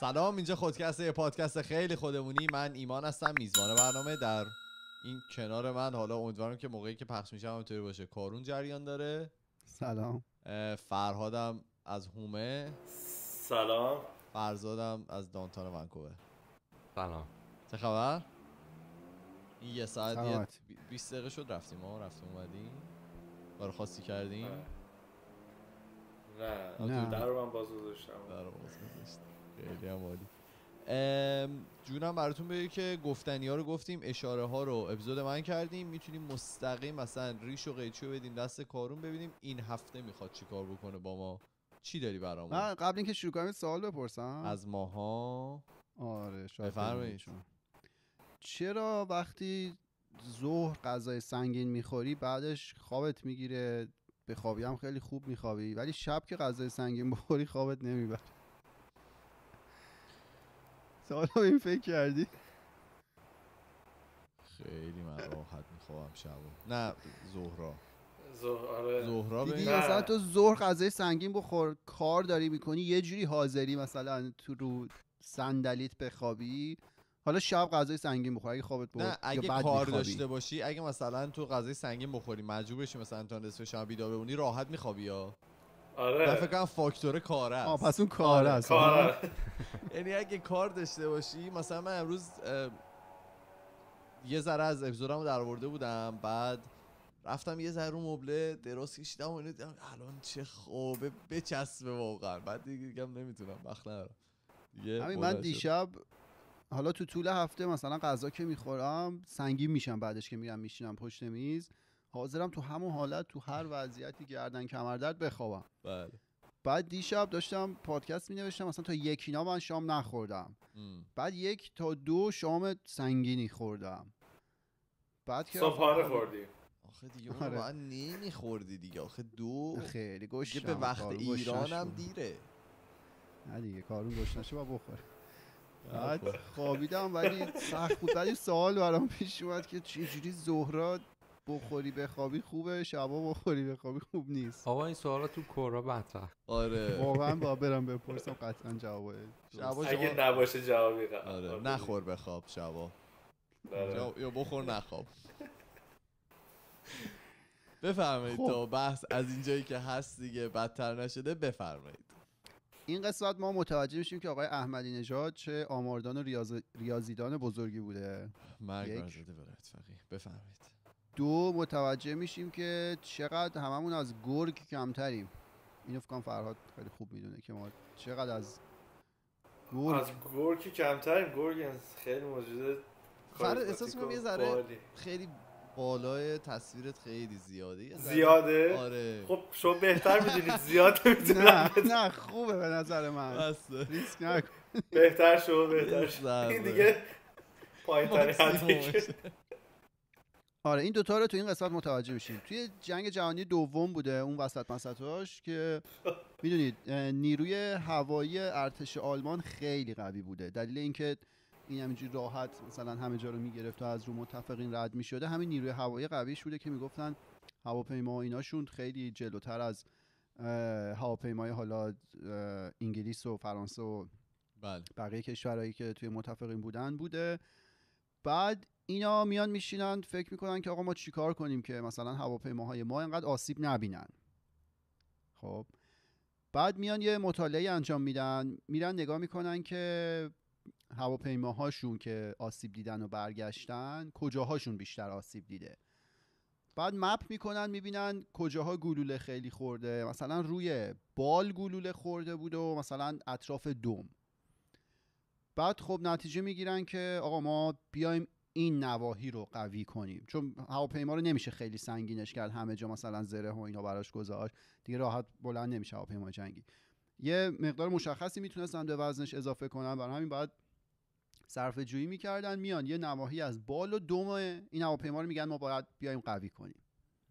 سلام اینجا خودکست یه پادکست خیلی خودمونی من ایمان هستم میزبان برنامه در این کنار من حالا امیدوارم که موقعی که پخش میشه همونطوری باشه کارون جریان داره سلام فرهادم از هومه سلام فرزادم از دانتان ونکوور سلام چه خبر یه ساعت 20 دقیقه شد رفتیم ما رفتیم اومدیم کار خواستی کردیم نه, نه. در رو من باز گذاشتم در باز خیلی هم عالی جونم براتون بگه که گفتنی ها رو گفتیم اشاره ها رو اپیزود من کردیم میتونیم مستقیم مثلا ریش و قیچی رو بدیم دست کارون ببینیم این هفته میخواد چیکار بکنه با ما چی داری برامون من قبل اینکه شروع کنم سوال بپرسم از ماها آره بفرمایید چرا وقتی ظهر غذای سنگین میخوری بعدش خوابت میگیره به خوابی هم خیلی خوب میخوابی ولی شب که غذای سنگین بخوری خوابت نمیبره تا این فکر کردی خیلی من راحت میخوام شب نه زهرا زهرا آره. دیدی مثلا تو ظهر غذای سنگین بخور کار داری میکنی یه جوری حاضری مثلا تو رو صندلیت بخوابی حالا شب غذای سنگین بخور اگه خوابت بود نه اگه کار داشته باشی اگه مثلا تو غذای سنگین بخوری مجبور بشی مثلا تا نصف شب بیدار بمونی راحت میخوابی یا آره من فکر کنم فاکتور کاره است پس اون کار آره. است یعنی اگه کار داشته باشی مثلا من امروز یه ذره از اپیزودمو در آورده بودم بعد رفتم یه ذره مبله درست کشیدم و الان چه خوبه بچسبه واقعا بعد دیگه نمیتونم وقت همین من دیشب حالا تو طول هفته مثلا غذا که میخورم سنگین میشم بعدش که میرم میشینم پشت میز حاضرم تو همون حالت تو هر وضعیتی گردن کمر درد بخوابم بله بعد دیشب داشتم پادکست می نوشتم مثلا تا یکینا من شام نخوردم ام. بعد یک تا دو شام سنگینی خوردم بعد که صبحانه خوردی آخه دیگه اون آره. نمی خوردی دیگه آخه دو خیلی گوش به وقت ایرانم دیره نه دیگه کارون گوش نشه با بخوره بعد خوابیدم ولی سخت بود ولی سوال برام پیش اومد که چجوری زهرا بخوری بخوابی خوبه شبا بخوری بخوابی خوب نیست آقا این سوالا تو کورا مطرح آره واقعا با برم بپرسم قطعا جواب شبا اگه نباشه جوابی آره نخور بخواب شبا آره. یا بخور نخواب بفرمایید تا خب. بحث از اینجایی که هست دیگه بدتر نشده بفرمایید این قسمت ما متوجه میشیم که آقای احمدی نژاد چه آماردان و ریاض... ریاضیدان بزرگی بوده مرگ یک... بفرمایید دو متوجه میشیم که چقدر هممون از گرگ کمتریم اینو فکرم فرهاد خیلی خوب میدونه که ما چقدر از گرگ از گرگ کمتریم گرگ خیلی موجوده فرهاد احساس میکنم یه ذره خیلی بالای تصویرت خیلی زیاده زیاده؟ آره خب شما بهتر میدونید زیاده میدونم نه نه خوبه به نظر من بسته ریسک نکن بهتر شو بهتر شو این دیگه پایین تری آره این دوتا رو تو این قسمت متوجه میشیم توی جنگ جهانی دوم بوده اون وسط مسطاش که میدونید نیروی هوایی ارتش آلمان خیلی قوی بوده دلیل اینکه این همینجوری راحت مثلا همه جا رو میگرفت و از رو متفقین رد میشده همین نیروی هوایی قویش بوده که میگفتن هواپیما ایناشون خیلی جلوتر از هواپیمای حالا انگلیس و فرانسه و بله. بقیه کشورهایی که توی متفقین بودن بوده بعد اینا میان میشینن فکر میکنن که آقا ما چیکار کنیم که مثلا هواپیماهای ما اینقدر آسیب نبینن خب بعد میان یه مطالعه انجام میدن میرن نگاه میکنن که هواپیماهاشون که آسیب دیدن و برگشتن کجاهاشون بیشتر آسیب دیده بعد مپ میکنن میبینن کجاها گلوله خیلی خورده مثلا روی بال گلوله خورده بود و مثلا اطراف دوم بعد خب نتیجه میگیرن که آقا ما بیایم این نواحی رو قوی کنیم چون هواپیما رو نمیشه خیلی سنگینش کرد همه جا مثلا زره و اینا براش گذاشت دیگه راحت بلند نمیشه هواپیما جنگی یه مقدار مشخصی میتونستن به وزنش اضافه کنن برای همین باید صرفه جویی میکردن میان یه نواحی از بال و دم این هواپیما رو میگن ما باید بیایم قوی کنیم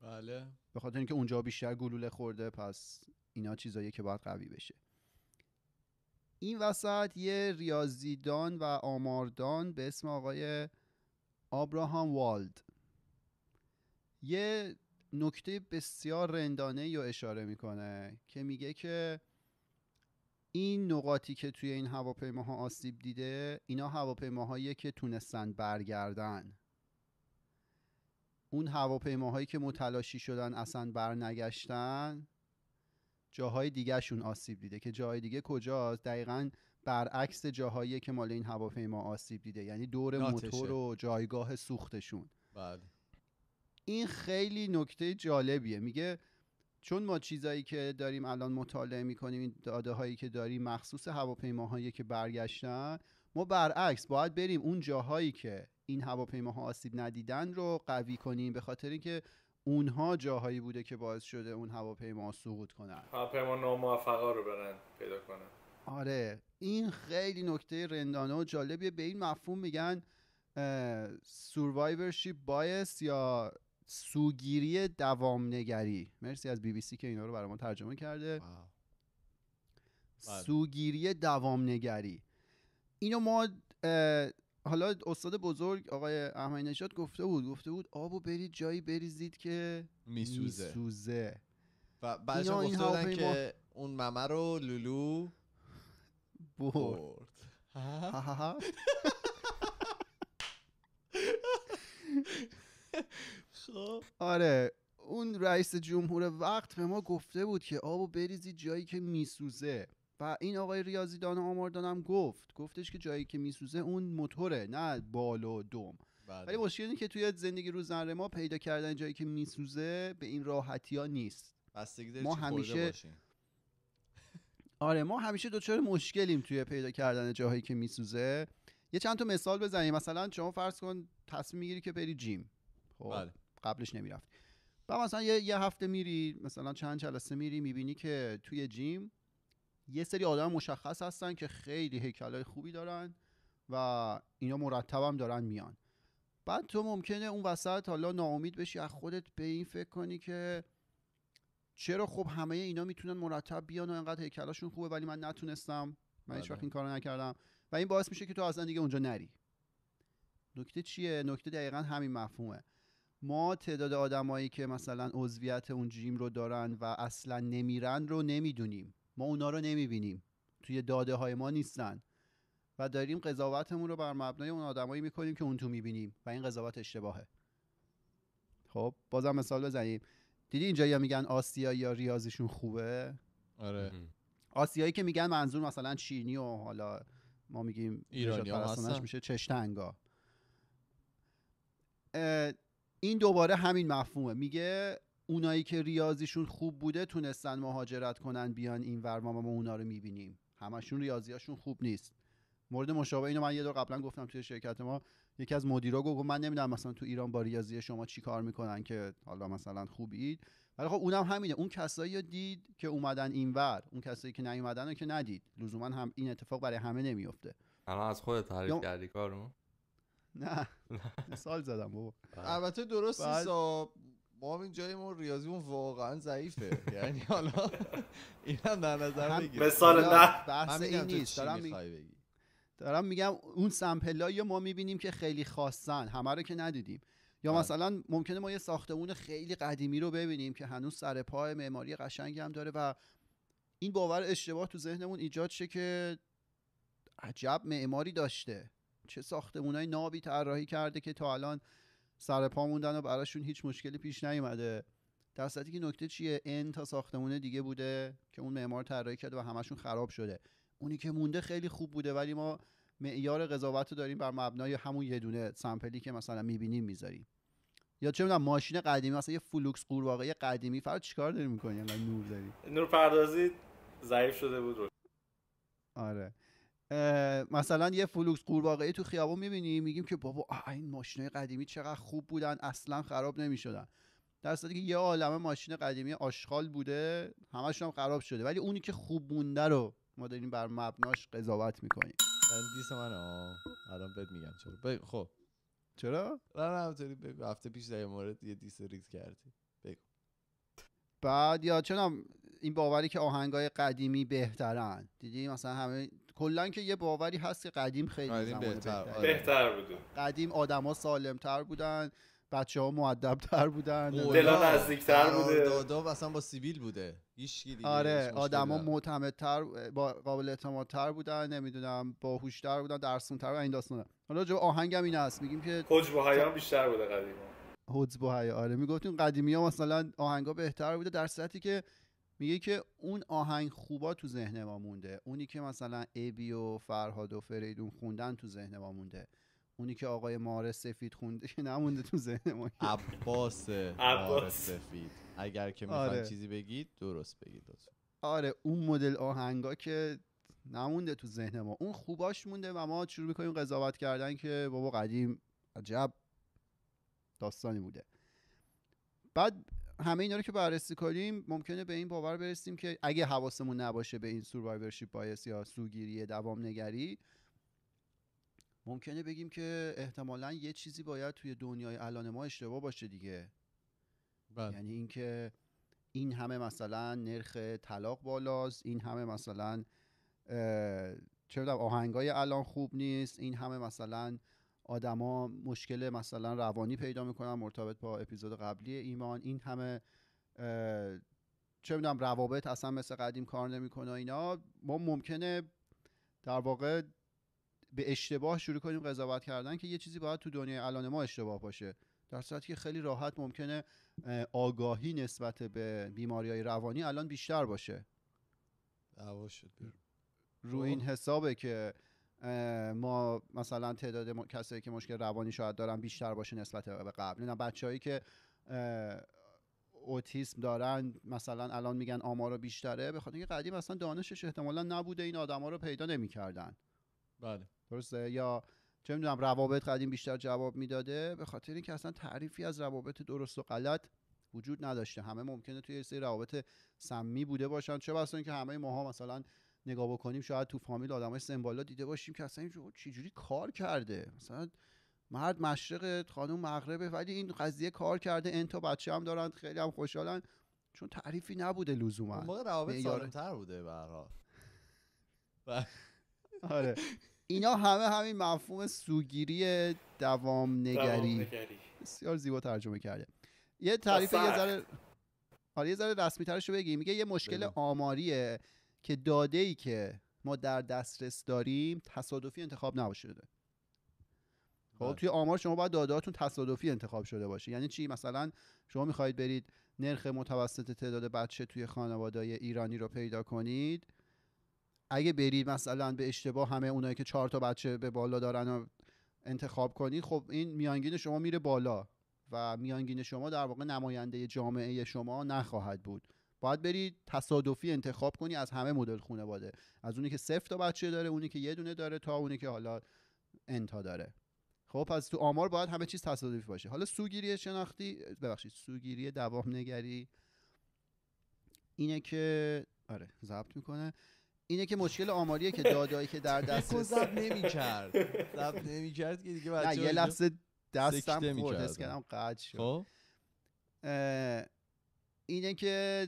بله به خاطر اینکه اونجا بیشتر گلوله خورده پس اینا چیزایی که باید قوی بشه این وسط یه ریاضیدان و آماردان به اسم آقای آبراهام والد یه نکته بسیار رندانه یا اشاره میکنه که میگه که این نقاطی که توی این هواپیماها آسیب دیده اینا هواپیماهایی که تونستن برگردن اون هواپیماهایی که متلاشی شدن اصلا برنگشتن جاهای دیگهشون آسیب دیده که جاهای دیگه کجاست دقیقا برعکس جاهایی که مال این هواپیما آسیب دیده یعنی دور موتور و جایگاه سوختشون بله این خیلی نکته جالبیه میگه چون ما چیزایی که داریم الان مطالعه میکنیم این داده هایی که داریم مخصوص هواپیماهایی که برگشتن ما برعکس باید بریم اون جاهایی که این هواپیماها آسیب ندیدن رو قوی کنیم به خاطر اینکه اونها جاهایی بوده که باعث شده اون هواپیما سقوط کنن هواپیما ناموفقا رو برن پیدا کنن آره این خیلی نکته رندانه و جالبیه به این مفهوم میگن سوروایورشیپ بایس یا سوگیری دوامنگری مرسی از بی بی سی که اینا رو برای ما ترجمه کرده بله. سوگیری دوامنگری اینو ما حالا استاد بزرگ آقای احمدی نژاد گفته بود گفته بود آبو برید جایی بریزید که میسوزه, و بعضی گفتن که اون ممه رو لولو برد خب آره اون رئیس جمهور وقت به ما گفته بود که آبو بریزی جایی که میسوزه و این آقای ریاضیدان آماردان هم گفت گفتش که جایی که میسوزه اون موتوره نه بال و دوم بله. ولی مشکل اینه که توی زندگی روزمره ما پیدا کردن جایی که میسوزه به این راحتی ها نیست ما همیشه آره ما همیشه دچار مشکلیم توی پیدا کردن جاهایی که میسوزه یه چند تا مثال بزنیم مثلا شما فرض کن تصمیم میگیری که بری جیم خب بله. قبلش نمیرفتی و مثلا یه،, هفته میری مثلا چند جلسه میری میبینی که توی جیم یه سری آدم مشخص هستن که خیلی هیکلای خوبی دارن و اینا هم دارن میان بعد تو ممکنه اون وسط حالا ناامید بشی از خودت به این فکر کنی که چرا خب همه اینا میتونن مرتب بیان و انقدر هیکلاشون خوبه ولی من نتونستم من هیچ وقت بله. این کارو نکردم و این باعث میشه که تو اصلا دیگه اونجا نری نکته چیه نکته دقیقا همین مفهومه ما تعداد آدمایی که مثلا عضویت اون جیم رو دارن و اصلا نمیرن رو نمیدونیم ما اونا رو نمیبینیم توی داده های ما نیستن و داریم قضاوتمون رو بر مبنای اون آدمایی میکنیم که اون تو میبینیم و این قضاوت اشتباهه خب بازم مثال بزنیم دیدی اینجا یا میگن آسیایی یا ریاضیشون خوبه آره آسیایی که میگن منظور مثلا چینی و حالا ما میگیم ایرانی میشه چشتنگا این دوباره همین مفهومه میگه اونایی که ریاضیشون خوب بوده تونستن مهاجرت کنن بیان این ور ما ما اونا رو میبینیم همشون ریاضیاشون خوب نیست مورد مشابه اینو من یه دور قبلا گفتم توی شرکت ما یکی از مدیرا گفت من نمیدونم مثلا تو ایران با ریاضی شما چی کار میکنن که حالا مثلا خوبید ولی خب اونم همینه اون کسایی رو دید که اومدن اینور اون کسایی که نیومدن رو که ندید لزوما هم این اتفاق برای همه نمیفته الان از خودت تعریف یا... کردی کارو نه سال زدم بابا بله. البته درست ما این جای ما اون واقعا ضعیفه یعنی حالا اینم در نظر بگیر مثال نه بحث این نیست دارم دارم میگم اون سمپلایی ما میبینیم که خیلی خواستن. همه رو که ندیدیم یا بله. مثلا ممکنه ما یه ساختمون خیلی قدیمی رو ببینیم که هنوز سر پای معماری قشنگی هم داره و این باور اشتباه تو ذهنمون ایجاد شه که عجب معماری داشته چه های نابی طراحی کرده که تا الان سر پا موندن و براشون هیچ مشکلی پیش نیومده در که نکته چیه ان تا ساختمون دیگه بوده که اون معمار طراحی کرده و همشون خراب شده اونی که مونده خیلی خوب بوده ولی ما معیار قضاوت رو داریم بر مبنای همون یه دونه سمپلی که مثلا میبینیم میذاریم یا چه میدونم ماشین قدیمی مثلا یه فلوکس قورباغه قدیمی فقط چیکار داری میکنی نور داری نور پردازی ضعیف شده بود رو آره مثلا یه فلوکس قورباغه تو خیابون میبینیم میگیم که بابا این ماشین قدیمی چقدر خوب بودن اصلا خراب نمیشدن در که یه عالمه ماشین قدیمی آشغال بوده همشون هم خراب شده ولی اونی که خوب مونده رو ما داریم بر مبناش قضاوت میکنیم من دیس من الان بد میگم چرا خب چرا نه نه همطوری بگو هفته پیش در مورد یه دیس ریز کردی بگو بعد یا چرا این باوری که آهنگای قدیمی بهترن دیدی مثلا همه کلا که یه باوری هست که قدیم خیلی بهتر آره. بهتر, بهتر بوده قدیم آدما سالمتر بودن بچه ها معدب تر بودن دلا نزدیکتر بوده دادا اصلا با سیبیل بوده دیگه آره آدما تر با قابل اعتمادتر بودن نمیدونم با هوشتر بودن درسونتر و این داستانه؟ حالا جو آهنگم این هست میگیم که حجب بیشتر بوده قدیم حج و آره میگفتیم قدیمی ها مثلا آهنگا بهتر بوده در صورتی که میگه که اون آهنگ خوبا تو ذهن ما مونده اونی که مثلا ابی و فرهاد و فریدون خوندن تو ذهن ما مونده اونی که آقای مار سفید خونده که نمونده تو ذهن ما عباس سفید اگر که آره. چیزی بگید درست بگید آره اون مدل آهنگا که نمونده تو ذهن ما اون خوباش مونده و ما شروع میکنیم قضاوت کردن که بابا قدیم عجب داستانی بوده بعد همه اینا رو که بررسی کنیم ممکنه به این باور برسیم که اگه حواسمون نباشه به این سوروایورشیپ بایس یا سوگیری دوام نگری ممکنه بگیم که احتمالا یه چیزی باید توی دنیای الان ما اشتباه باشه دیگه بله. یعنی اینکه این همه مثلا نرخ طلاق بالاست این همه مثلا چه بدم آهنگای الان خوب نیست این همه مثلا آدما مشکل مثلا روانی پیدا میکنن مرتبط با اپیزود قبلی ایمان این همه چه میدونم روابط اصلا مثل قدیم کار نمیکنه اینا ما ممکنه در واقع به اشتباه شروع کنیم قضاوت کردن که یه چیزی باید تو دنیای الان ما اشتباه باشه در صورتی که خیلی راحت ممکنه آگاهی نسبت به بیماری های روانی الان بیشتر باشه رو این حسابه که ما مثلا تعداد م... کسایی که مشکل روانی شاید دارن بیشتر باشه نسبت به قبل نه بچههایی که اوتیسم دارن مثلا الان میگن آمارا بیشتره به خاطر اینکه قدیم اصلا دانشش احتمالا نبوده این آدما رو پیدا نمیکردن بله درسته یا چه میدونم روابط قدیم بیشتر جواب میداده به خاطر اینکه اصلا تعریفی از روابط درست و غلط وجود نداشته همه ممکنه توی سری روابط سمی بوده باشن چه بسا اینکه همه ماها مثلا نگاه بکنیم شاید تو فامیل آدمای سمبالا دیده باشیم که اصلا اینجور چجوری کار کرده مثلا مرد مشرق خانم مغربه ولی این قضیه کار کرده انتا تا بچه هم دارن خیلی هم خوشحالن چون تعریفی نبوده لزوما موقع روابط سالم‌تر بوده به آره اینا همه همین مفهوم سوگیری دوام نگری بسیار زیبا ترجمه کرده یه تعریف یه ذره آره یه ذره رسمی ترش رو بگی میگه یه مشکل آماریه که داده ای که ما در دسترس داریم تصادفی انتخاب نباشه خب بله. توی آمار شما باید دادهاتون تصادفی انتخاب شده باشه یعنی چی مثلا شما میخواهید برید نرخ متوسط تعداد بچه توی خانواده ایرانی رو پیدا کنید اگه بری مثلا به اشتباه همه اونایی که چهار تا بچه به بالا دارن و انتخاب کنی خب این میانگین شما میره بالا و میانگین شما در واقع نماینده جامعه شما نخواهد بود باید بری تصادفی انتخاب کنی از همه مدل خانواده از اونی که صفر تا بچه داره اونی که یه دونه داره تا اونی که حالا انتا داره خب پس تو آمار باید همه چیز تصادفی باشه حالا سوگیری شناختی ببخشید سوگیری دوام نگری اینه که آره ضبط میکنه اینه که مشکل آماریه که دادایی که در دست زب خب، نمیکرد زب که یه لحظه دستم خورد کردم قد شد خب. اینه که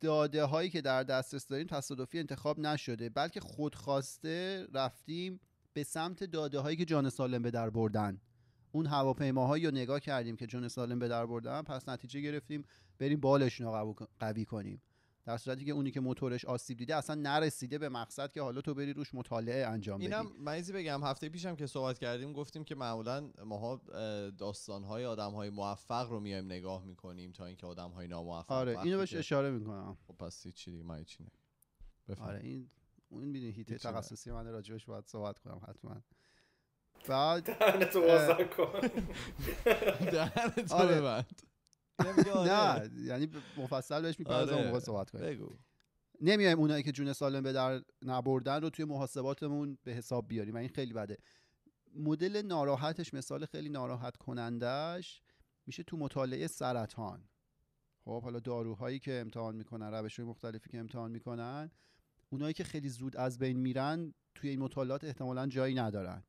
داده هایی که در دسترس داریم تصادفی انتخاب نشده بلکه خودخواسته رفتیم به سمت داده هایی که جان سالم به در بردن اون هواپیماهایی رو نگاه کردیم که جان سالم به در بردن پس نتیجه گرفتیم بریم بالشون رو قوی کنیم در صورتی که اونی که موتورش آسیب دیده اصلا نرسیده به مقصد که حالا تو بری روش مطالعه انجام بدی اینم مایزی بگم هفته پیشم که صحبت کردیم گفتیم که معمولا ماها داستانهای آدمهای موفق رو میایم نگاه میکنیم تا اینکه آدمهای ناموفق آره اینو بهش اشاره میکنم خب پس چی دیگه من چی آره این اون میدونی هیته تخصصی من راجبش باید صحبت کنم حتما بعد تو کن دهنتو آره. ببند نه آره. یعنی مفصل بهش میپردازم آره. صحبت کنیم نمیایم اونایی که جون سالم به در نبردن رو توی محاسباتمون به حساب بیاریم و این خیلی بده مدل ناراحتش مثال خیلی ناراحت کنندش میشه تو مطالعه سرطان خب حالا داروهایی که امتحان میکنن روش های مختلفی که امتحان میکنن اونایی که خیلی زود از بین میرن توی این مطالعات احتمالا جایی ندارن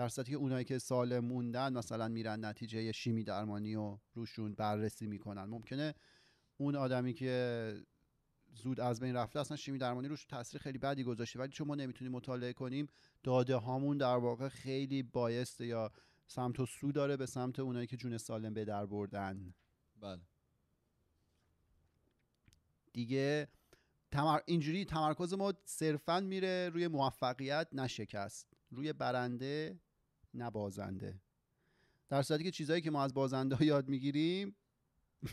در صورتی که اونایی که سالم موندن مثلا میرن نتیجه شیمی درمانی و روشون بررسی میکنن ممکنه اون آدمی که زود از بین رفته اصلا شیمی درمانی روش تاثیر خیلی بدی گذاشته ولی چون ما نمیتونیم مطالعه کنیم داده هامون در واقع خیلی بایسته یا سمت و سو داره به سمت اونایی که جون سالم به در بردن بله دیگه اینجوری تمرکز ما صرفا میره روی موفقیت نشکست روی برنده نه بازنده در صورتی که چیزهایی که ما از بازنده ها یاد میگیریم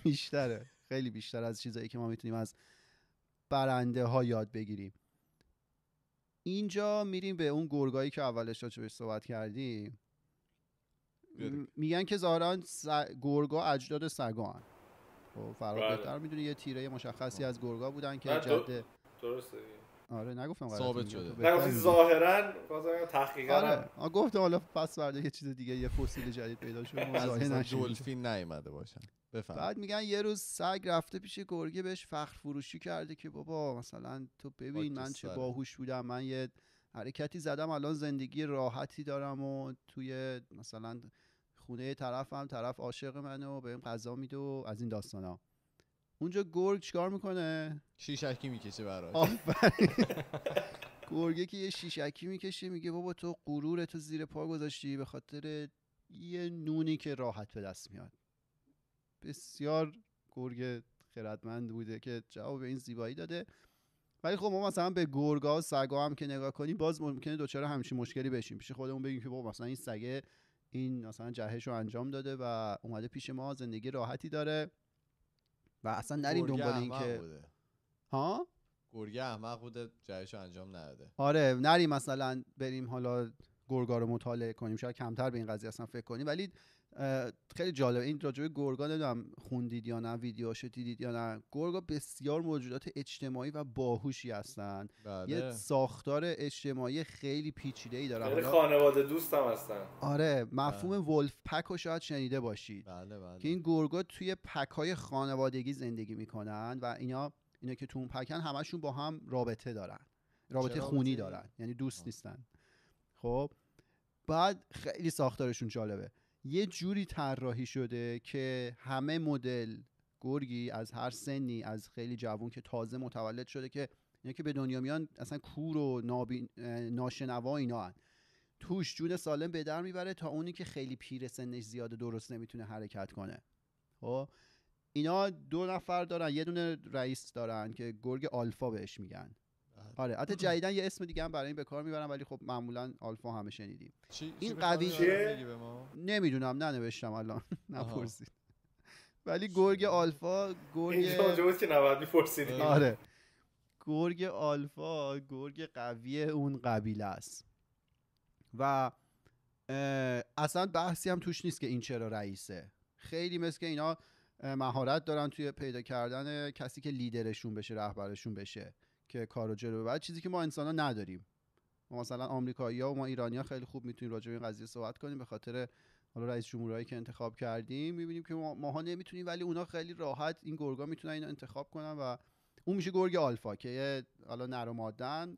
بیشتره خیلی بیشتر از چیزهایی که ما میتونیم از برنده ها یاد بگیریم اینجا میریم به اون گرگایی که اولش راجع صحبت کردیم میگن که ظاهرا س... گرگا اجداد سگا هن خب بله. بهتر میدونی یه تیره مشخصی از گرگا بودن که جده درسته آره نگفتم ثابت شده نگفتی ظاهرا تحقیقا آره گفتم حالا پس فردا یه چیز دیگه یه فسیل جدید پیدا شده دلفین نیومده باشن بفهم. بعد میگن یه روز سگ رفته پیش گرگه بهش فخر فروشی کرده که بابا مثلا تو ببین من چه باهوش بودم من یه حرکتی زدم الان زندگی راحتی دارم و توی مثلا خونه طرفم طرف عاشق منه و بهم غذا میده و از این داستانا اونجا گرگ چیکار میکنه شیشکی میکشه برایش گرگه که یه شیشکی میکشه میگه بابا تو غرور تو زیر پا گذاشتی به خاطر یه نونی که راحت به دست میاد بسیار گرگ خردمند بوده که جواب این زیبایی داده ولی خب ما مثلا به گرگا و سگا هم که نگاه کنیم باز ممکنه دوچار همچین مشکلی بشیم پیش خودمون بگیم که بابا مثلا این سگه این مثلا جهش رو انجام داده و اومده پیش ما زندگی راحتی داره و اصلا نریم دنبال این که ها گرگه احمق بوده جایشو انجام نداده آره نریم مثلا بریم حالا گرگا رو مطالعه کنیم شاید کمتر به این قضیه اصلا فکر کنیم ولی خیلی جالب این راجبه گرگا نمیدونم خوندید یا نه ویدیوهاشو دیدید یا نه گورگا بسیار موجودات اجتماعی و باهوشی هستن یه بله. ساختار اجتماعی خیلی پیچیده ای دارن خیلی خانواده دوست هم هستن آره بله. مفهوم ولف پک رو شاید شنیده باشید بله، که این گورگا توی پک های خانوادگی زندگی میکنن و اینا اینا که تو اون پکن همشون با هم رابطه دارن رابطه خونی دارن یعنی دوست نیستن خب بعد خیلی ساختارشون جالبه یه جوری طراحی شده که همه مدل گرگی از هر سنی از خیلی جوون که تازه متولد شده که اینا که به دنیا میان اصلا کور و ناشنوا اینا هن. توش جون سالم به در میبره تا اونی که خیلی پیر سنش زیاده درست نمیتونه حرکت کنه خب اینا دو نفر دارن یه دونه رئیس دارن که گرگ آلفا بهش میگن آره حتی جدیدا یه اسم دیگه هم برای این به کار میبرم ولی خب معمولا آلفا همه شنیدیم چی؟ این قوی نمیدونم ننوشتم الان نپرسید ولی گرگ آلفا گرگ که نباید آره. آره گرگ آلفا گرگ قوی اون قبیله است و اصلا بحثی هم توش نیست که این چرا رئیسه خیلی مثل که اینا مهارت دارن توی پیدا کردن کسی که لیدرشون بشه رهبرشون بشه که کارو جلو بعد چیزی که ما انسان ها نداریم ما مثلا آمریکایی‌ها و ما ایرانی‌ها خیلی خوب میتونیم راجع به این قضیه صحبت کنیم به خاطر حالا رئیس جمهورایی که انتخاب کردیم میبینیم که ما ماها نمیتونیم ولی اونا خیلی راحت این گورگا میتونن اینو انتخاب کنن و اون میشه گرگ آلفا که حالا نر و مادن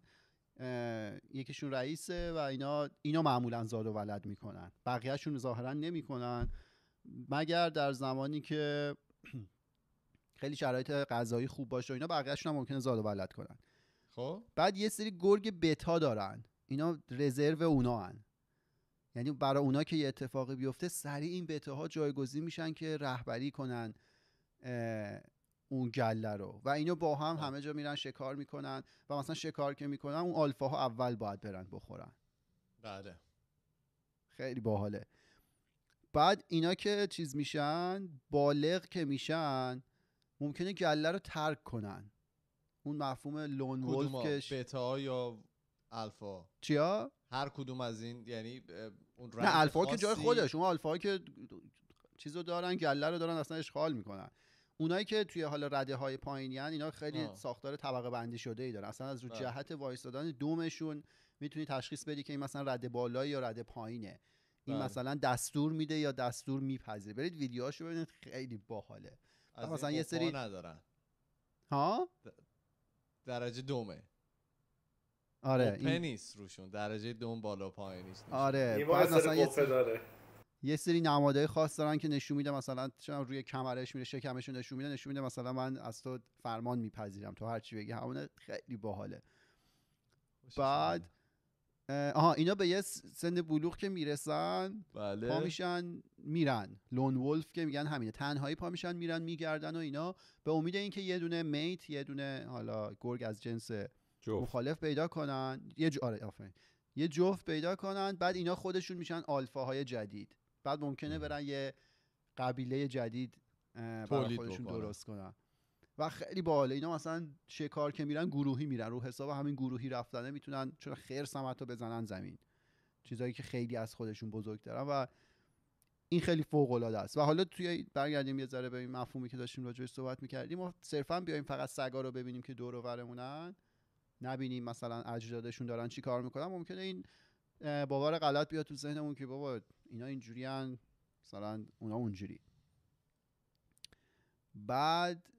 یکیشون رئیسه و اینا اینا معمولا زاد و ولد میکنن بقیهشون ظاهرا نمیکنن مگر در زمانی که خیلی شرایط غذایی خوب باشه و اینا بقیه‌شون هم ممکنه زاد و ولد کنن خب بعد یه سری گرگ بتا دارن اینا رزرو اونا هن. یعنی برای اونا که یه اتفاقی بیفته سریع این بتاها جایگزین میشن که رهبری کنن اون گله رو و اینو با هم خب. همه جا میرن شکار میکنن و مثلا شکار که میکنن اون ها اول باید برن بخورن بله خیلی باحاله بعد اینا که چیز میشن بالغ که میشن ممکنه گله رو ترک کنن اون مفهوم لون ولف کش بتا یا الفا چیا هر کدوم از این یعنی اون نه الفا که جای خودش اون الفا که چیزو دارن گله رو دارن اصلا اشغال میکنن اونایی که توی حالا رده های پایینیان اینا خیلی آه. ساختار طبقه بندی شده ای دارن اصلا از رو جهت وایستادن دومشون میتونی تشخیص بدی که این مثلا رده بالایی یا رده پایینه. این بله. مثلا دستور میده یا دستور میپذیره برید ویدیوهاشو ببینید خیلی باحاله از مثلا یه سری ندارن ها درجه دومه آره این... نیست روشون درجه دوم بالا پای نیست آره بعد مثلا یه سری... داره. یه سری نمادهای خاص دارن که نشون میده مثلا روی کمرش میره شکمشون نشون میده نشون میده مثلا من از تو فرمان میپذیرم تو هر چی بگی همون خیلی باحاله بعد آها اینا به یه سن بلوغ که میرسن بله. پا میشن میرن لون ولف که میگن همینه تنهایی پا میشن میرن میگردن و اینا به امید اینکه یه دونه میت یه دونه حالا گرگ از جنس مخالف پیدا کنن یه ج... آره یه جفت پیدا کنن بعد اینا خودشون میشن آلفاهای جدید بعد ممکنه برن یه قبیله جدید برای خودشون درست کنن و خیلی باحاله اینا مثلا شکار که میرن گروهی میرن رو حساب همین گروهی رفتنه میتونن چون خیر هم حتی بزنن زمین چیزایی که خیلی از خودشون دارن و این خیلی فوق العاده است و حالا توی برگردیم یه ذره به این مفهومی که داشتیم راجعش صحبت میکردیم ما صرفا بیایم فقط سگا رو ببینیم که دور و برمونن نبینیم مثلا اجدادشون دارن چی کار میکنن ممکنه این باور غلط بیاد تو ذهنمون که بابا اینا اینجوریان مثلا اونا اونجوری بعد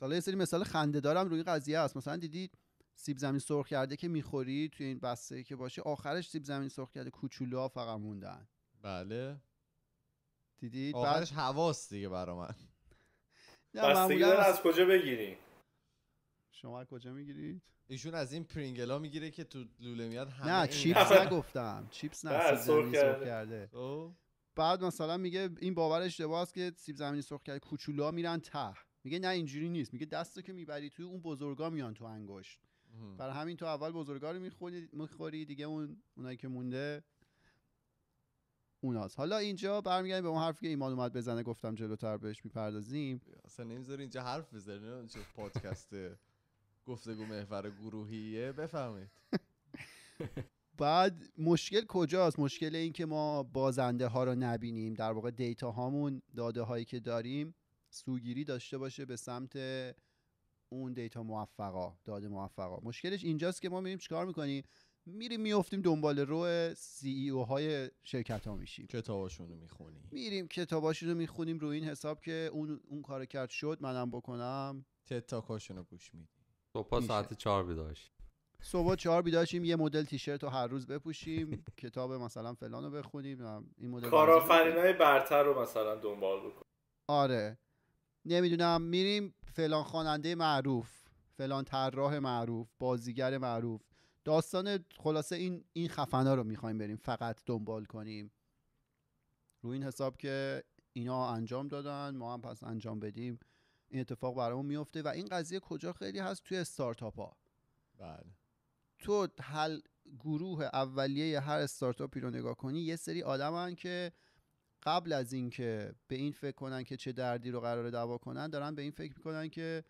حالا یه سری مثال خنده دارم روی قضیه است مثلا دیدی سیب زمین سرخ کرده که میخوری توی این بسته که باشه آخرش سیب زمین سرخ کرده ها فقط موندن بله دیدید آخرش حواس دیگه برا من بستگی از کجا بگیری شما از کجا میگیرید ایشون از این پرینگلا میگیره که تو لوله میاد همه نه چیپس نگفتم چیپس نه سرخ کرده خب. بعد مثلا میگه این باور اشتباه است که سیب زمینی سرخ کرده کوچولا میرن ته میگه نه اینجوری نیست میگه دستو که میبری توی اون بزرگا میان تو انگشت برای همین تو اول بزرگا رو میخوری, میخوری دیگه اون اونایی که مونده اوناست حالا اینجا برمیگردیم به اون حرفی که ایمان اومد بزنه گفتم جلوتر بهش میپردازیم اصلا نمیذاری اینجا حرف بزنه چه پادکست گفتگو محور گروهیه بفهمید بعد مشکل کجاست مشکل این که ما بازنده ها رو نبینیم در واقع دیتا هامون داده هایی که داریم سوگیری داشته باشه به سمت اون دیتا موفقا داده موفقا مشکلش اینجاست که ما میریم چیکار میکنیم میریم میفتیم دنبال رو سی ای او های شرکت ها میشیم کتاباشون رو میخونیم میریم کتاباشون رو میخونیم رو این حساب که اون اون کار کرد شد منم بکنم تتاکاشون رو گوش میدیم صبح ساعت چهار بیداش صبح چهار بیداشیم یه مدل تیشرت رو هر روز بپوشیم کتاب مثلا فلان رو بخونیم این مدل کارآفرینای برتر رو مثلا دنبال بکنیم آره نمیدونم میریم فلان خواننده معروف فلان طراح معروف بازیگر معروف داستان خلاصه این این خفنا رو میخوایم بریم فقط دنبال کنیم رو این حساب که اینا انجام دادن ما هم پس انجام بدیم این اتفاق برامون میفته و این قضیه کجا خیلی هست توی استارتاپ ها بله تو حل گروه اولیه هر استارتاپی رو نگاه کنی یه سری آدم که قبل از اینکه به این فکر کنن که چه دردی رو قرار دعوا کنن دارن به این فکر میکنن که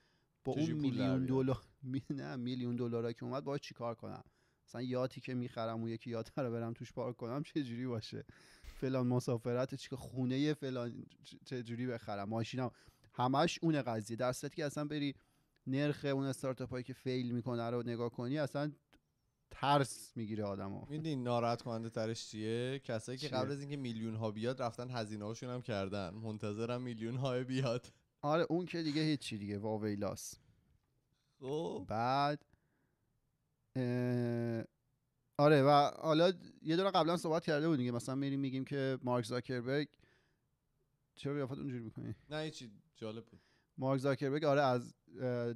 با اون میلیون دلار نه میلیون دلار که اومد باید چیکار کنم مثلا یاتی که میخرم و یکی یادت رو برم توش پارک کنم چه جوری باشه فلان مسافرت چی خونه فلان چه جوری بخرم ماشینم همش اون قضیه در که اصلا بری نرخ اون استارتاپ هایی که فیل میکنه رو نگاه کنی اصلا ترس میگیره آدمو میدین ناراحت کننده ترش چیه کسایی که قبل از اینکه میلیون ها بیاد رفتن هزینه هاشون هم کردن منتظرم میلیون های بیاد آره اون که دیگه هیچی دیگه واویلاس خب بعد اه... آره و حالا یه دور قبلا صحبت کرده بودیم که مثلا میریم میگیم که مارک زاکربرگ چرا قیافت اونجوری میکنی نه هیچی جالب بود مارک زاکربرگ آره از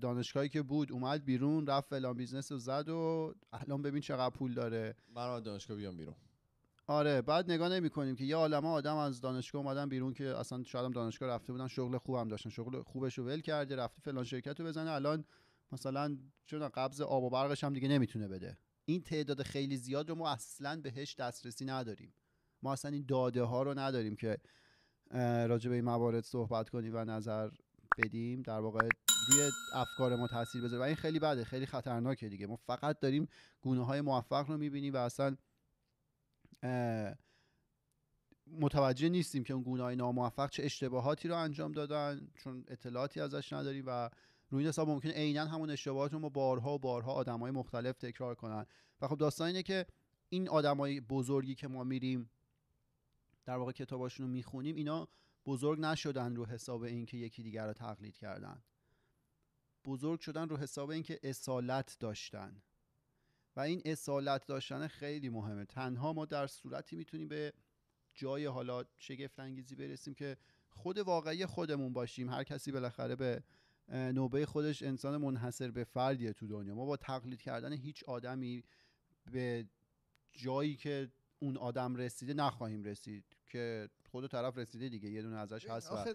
دانشگاهی که بود اومد بیرون رفت فلان بیزنس رو زد و الان ببین چقدر پول داره من دانشگاه بیام بیرون آره بعد نگاه نمی کنیم که یه عالمه آدم از دانشگاه اومدن بیرون که اصلا شاید هم دانشگاه رفته بودن شغل خوبم داشتن شغل خوبش رو ول کرده رفته فلان شرکت رو بزنه الان مثلا چون قبض آب و برقش هم دیگه نمیتونه بده این تعداد خیلی زیاد رو ما اصلا بهش دسترسی نداریم ما اصلا این داده ها رو نداریم که راجع به این موارد صحبت کنیم و نظر بدیم در واقع روی افکار ما تاثیر بذاره و این خیلی بده خیلی خطرناکه دیگه ما فقط داریم گونه های موفق رو میبینیم و اصلا متوجه نیستیم که اون گونه های ناموفق چه اشتباهاتی رو انجام دادن چون اطلاعاتی ازش نداریم و روی این حساب ممکنه عینا همون اشتباهات رو ما بارها و بارها های مختلف تکرار کنن و خب داستان اینه که این آدمای بزرگی که ما میریم در واقع کتاباشون رو میخونیم اینا بزرگ نشدن رو حساب اینکه یکی دیگر رو تقلید کردن بزرگ شدن رو حساب اینکه اصالت داشتن و این اصالت داشتن خیلی مهمه تنها ما در صورتی میتونیم به جای حالا شگفت انگیزی برسیم که خود واقعی خودمون باشیم هر کسی بالاخره به نوبه خودش انسان منحصر به فردیه تو دنیا ما با تقلید کردن هیچ آدمی به جایی که اون آدم رسیده نخواهیم رسید که خود طرف رسیده دیگه یه دونه ازش هست و...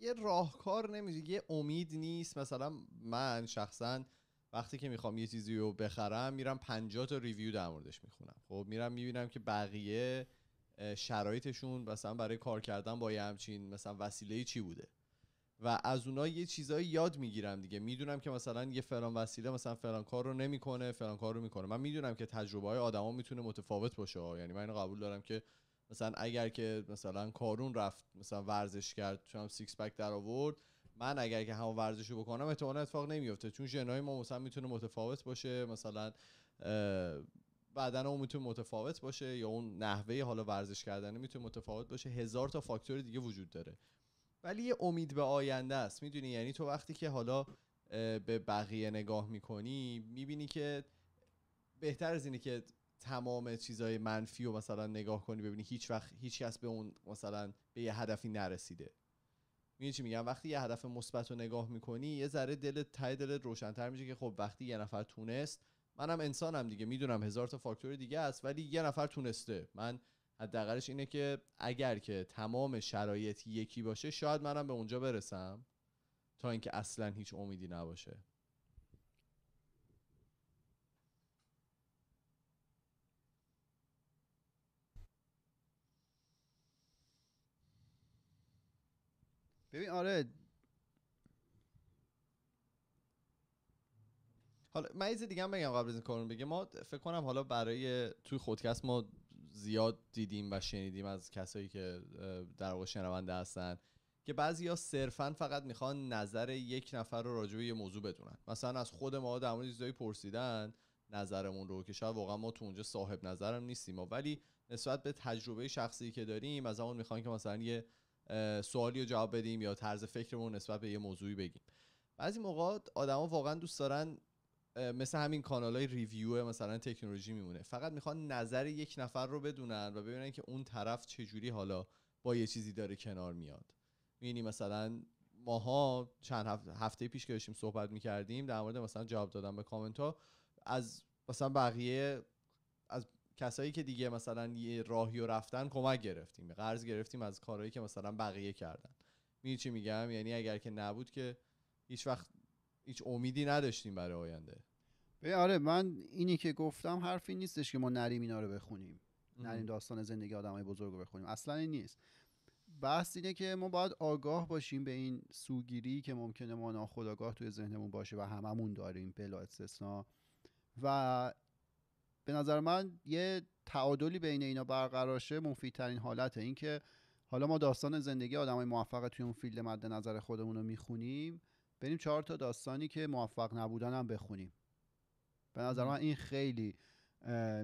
یه راهکار نمیشه یه امید نیست مثلا من شخصا وقتی که میخوام یه چیزی رو بخرم میرم 50 تا ریویو در موردش میخونم خب میرم میبینم که بقیه شرایطشون مثلا برای کار کردن با یه همچین مثلا وسیله چی بوده و از اونها یه چیزایی یاد میگیرم دیگه میدونم که مثلا یه فلان وسیله مثلا فلان کار رو نمیکنه فلان کار رو میکنه من میدونم که تجربه های آدما میتونه متفاوت باشه یعنی من قبول دارم که مثلا اگر که مثلا کارون رفت مثلا ورزش کرد چون هم سیکس پک در آورد من اگر که همون ورزش رو بکنم احتمالا اتفاق نمیفته چون ژنای ما مثلا میتونه متفاوت باشه مثلا بدن اون میتونه متفاوت باشه یا اون نحوه حالا ورزش کردنه میتونه متفاوت باشه هزار تا فاکتور دیگه وجود داره ولی یه امید به آینده است میدونی یعنی تو وقتی که حالا به بقیه نگاه میکنی میبینی که بهتر از اینه که تمام چیزهای منفی رو مثلا نگاه کنی ببینی هیچ وقت هیچ کس به اون مثلا به یه هدفی نرسیده میگه چی میگم وقتی یه هدف مثبت رو نگاه میکنی یه ذره دلت تای دلت روشنتر میشه که خب وقتی یه نفر تونست منم انسانم دیگه میدونم هزار تا فاکتور دیگه است ولی یه نفر تونسته من حداقلش اینه که اگر که تمام شرایط یکی باشه شاید منم به اونجا برسم تا اینکه اصلا هیچ امیدی نباشه ببین آره حالا من دیگه هم بگم قبل از این کارون بگه ما فکر کنم حالا برای توی خودکست ما زیاد دیدیم و شنیدیم از کسایی که در واقع شنونده هستن که ها صرفا فقط میخوان نظر یک نفر رو راجع به یه موضوع بدونن مثلا از خود ما در مورد چیزایی پرسیدن نظرمون رو که شاید واقعا ما تو اونجا صاحب نظرم نیستیم ولی نسبت به تجربه شخصی که داریم از میخوان که مثلا یه سوالی رو جواب بدیم یا طرز فکرمون نسبت به یه موضوعی بگیم بعضی موقع آدما واقعا دوست دارن مثل همین کانال های ریویو مثلا تکنولوژی میمونه فقط میخوان نظر یک نفر رو بدونن و ببینن که اون طرف چجوری حالا با یه چیزی داره کنار میاد میبینی مثلا ماها چند هفته, هفته پیش که داشتیم صحبت میکردیم در مورد مثلا جواب دادن به کامنت ها از مثلا بقیه کسایی که دیگه مثلا یه راهی و رفتن کمک گرفتیم قرض گرفتیم از کارهایی که مثلا بقیه کردن می چی میگم یعنی اگر که نبود که هیچ وقت هیچ امیدی نداشتیم برای آینده به آره من اینی که گفتم حرفی نیستش که ما نریم اینا رو بخونیم نریم داستان زندگی آدمای بزرگ رو بخونیم اصلا این نیست بحث اینه که ما باید آگاه باشیم به این سوگیری که ممکنه ما ناخودآگاه توی ذهنمون باشه و هممون داریم بلا استثنا و به نظر من یه تعادلی بین اینا برقرار شه مفیدترین حالته اینکه حالا ما داستان زندگی آدمای موفق توی اون فیلد مد نظر خودمون رو میخونیم بریم چهار تا داستانی که موفق نبودن هم بخونیم به نظر من این خیلی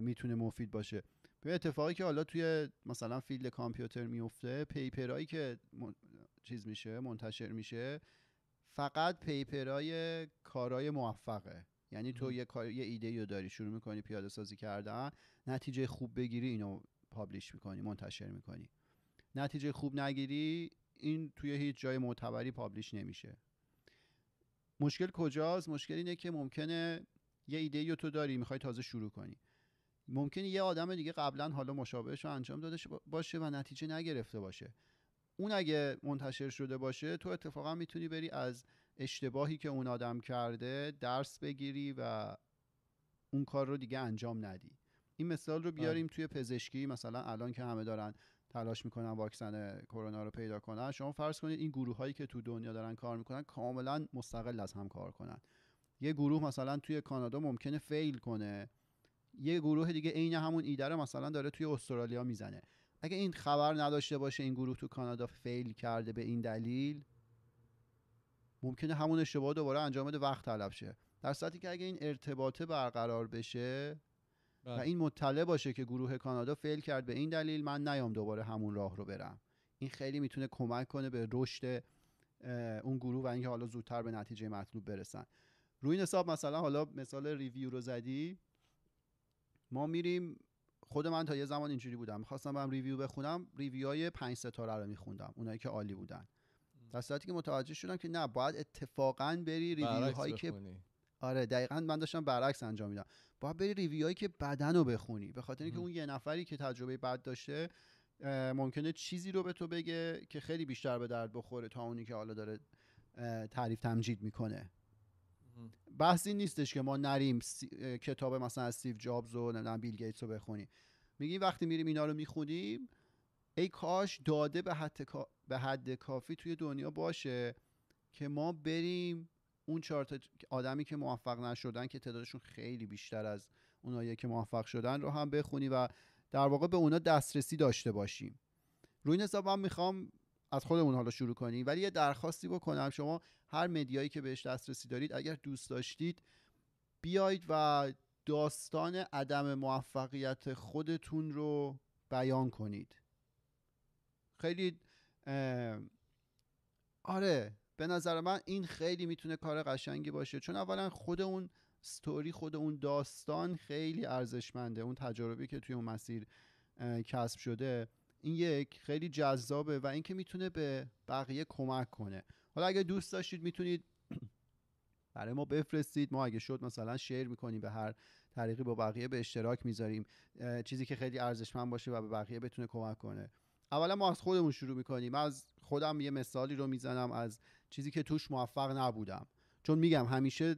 میتونه مفید باشه به اتفاقی که حالا توی مثلا فیلد کامپیوتر میفته پیپرهایی که چیز میشه منتشر میشه فقط پیپرهای کارای موفقه یعنی تو یه کار یه ایده رو داری شروع میکنی پیاده سازی کردن نتیجه خوب بگیری اینو پابلیش میکنی منتشر میکنی نتیجه خوب نگیری این توی هیچ جای معتبری پابلیش نمیشه مشکل کجاست مشکل اینه که ممکنه یه ایده رو تو داری میخوای تازه شروع کنی ممکنه یه آدم دیگه قبلا حالا مشابهش رو انجام داده باشه و نتیجه نگرفته باشه اون اگه منتشر شده باشه تو اتفاقا میتونی بری از اشتباهی که اون آدم کرده درس بگیری و اون کار رو دیگه انجام ندی این مثال رو آره. بیاریم توی پزشکی مثلا الان که همه دارن تلاش میکنن واکسن کرونا رو پیدا کنن شما فرض کنید این گروه هایی که تو دنیا دارن کار میکنن کاملا مستقل از هم کار کنن یه گروه مثلا توی کانادا ممکنه فیل کنه یه گروه دیگه عین همون ایده رو مثلا داره توی استرالیا میزنه اگه این خبر نداشته باشه این گروه تو کانادا فیل کرده به این دلیل ممکنه همون اشتباه دوباره انجام بده وقت طلب شه در صورتی که اگه این ارتباطه برقرار بشه و بله. این مطلع باشه که گروه کانادا فیل کرد به این دلیل من نیام دوباره همون راه رو برم این خیلی میتونه کمک کنه به رشد اون گروه و اینکه حالا زودتر به نتیجه مطلوب برسن روی این حساب مثلا حالا مثال ریویو رو زدی ما میریم خود من تا یه زمان اینجوری بودم میخواستم برم ریویو بخونم ریویو های پنج ستاره رو میخوندم اونایی که عالی بودن در صورتی که متوجه شدم که نه باید اتفاقا بری ریویو هایی که آره دقیقا من داشتم برعکس انجام میدم باید بری ریویو هایی که بدن رو بخونی به خاطر اینکه اون یه نفری که تجربه بد داشته ممکنه چیزی رو به تو بگه که خیلی بیشتر به درد بخوره تا اونی که حالا داره تعریف تمجید میکنه بحث این نیستش که ما نریم کتاب مثلا استیو جابز و نمیدونم بیل گیتس رو بخونیم میگی وقتی میریم اینا رو میخونیم ای کاش داده به حد به حد کافی توی دنیا باشه که ما بریم اون چهار آدمی که موفق نشدن که تعدادشون خیلی بیشتر از اونایی که موفق شدن رو هم بخونی و در واقع به اونا دسترسی داشته باشیم روی این حساب من میخوام از خودمون حالا شروع کنیم ولی یه درخواستی بکنم شما هر مدیایی که بهش دسترسی دارید اگر دوست داشتید بیایید و داستان عدم موفقیت خودتون رو بیان کنید خیلی آره به نظر من این خیلی میتونه کار قشنگی باشه چون اولا خود اون ستوری خود اون داستان خیلی ارزشمنده اون تجاربی که توی اون مسیر کسب شده این یک خیلی جذابه و اینکه میتونه به بقیه کمک کنه حالا اگه دوست داشتید میتونید برای ما بفرستید ما اگه شد مثلا شیر میکنیم به هر طریقی با بقیه به اشتراک میذاریم چیزی که خیلی ارزشمند باشه و به بقیه بتونه کمک کنه اولا ما از خودمون شروع میکنیم از خودم یه مثالی رو میزنم از چیزی که توش موفق نبودم چون میگم همیشه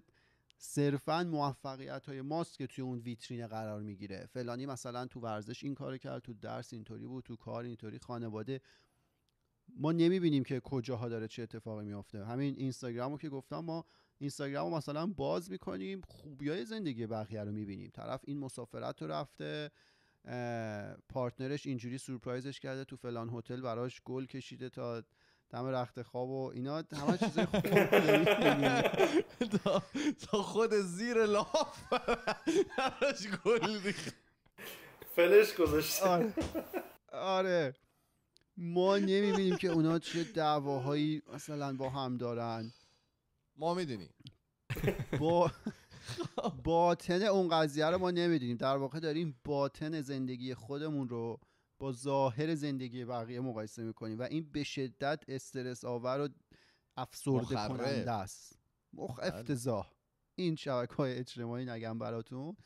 صرفا موفقیت های ماست که توی اون ویترین قرار میگیره فلانی مثلا تو ورزش این کار کرد تو درس اینطوری بود تو کار اینطوری خانواده ما نمیبینیم که کجاها داره چه اتفاقی میافته همین اینستاگرام رو که گفتم ما اینستاگرام رو مثلا باز میکنیم خوبیای زندگی بقیه رو میبینیم طرف این مسافرت رو رفته پارتنرش اینجوری سورپرایزش کرده تو فلان هتل براش گل کشیده تا دم رخت خواب و اینا همه چیزای خوب تا خود زیر لاف براش گل فلش گذاشته آره, آره. ما نمیبینیم که اونا چه دعواهایی مثلا با هم دارن ما میدونیم با باطن اون قضیه رو ما نمیدونیم در واقع داریم باطن زندگی خودمون رو با ظاهر زندگی بقیه مقایسه میکنیم و این به شدت استرس آور و افسرده کننده است مخ بله. افتضاح این شبکه های اجتماعی نگم براتون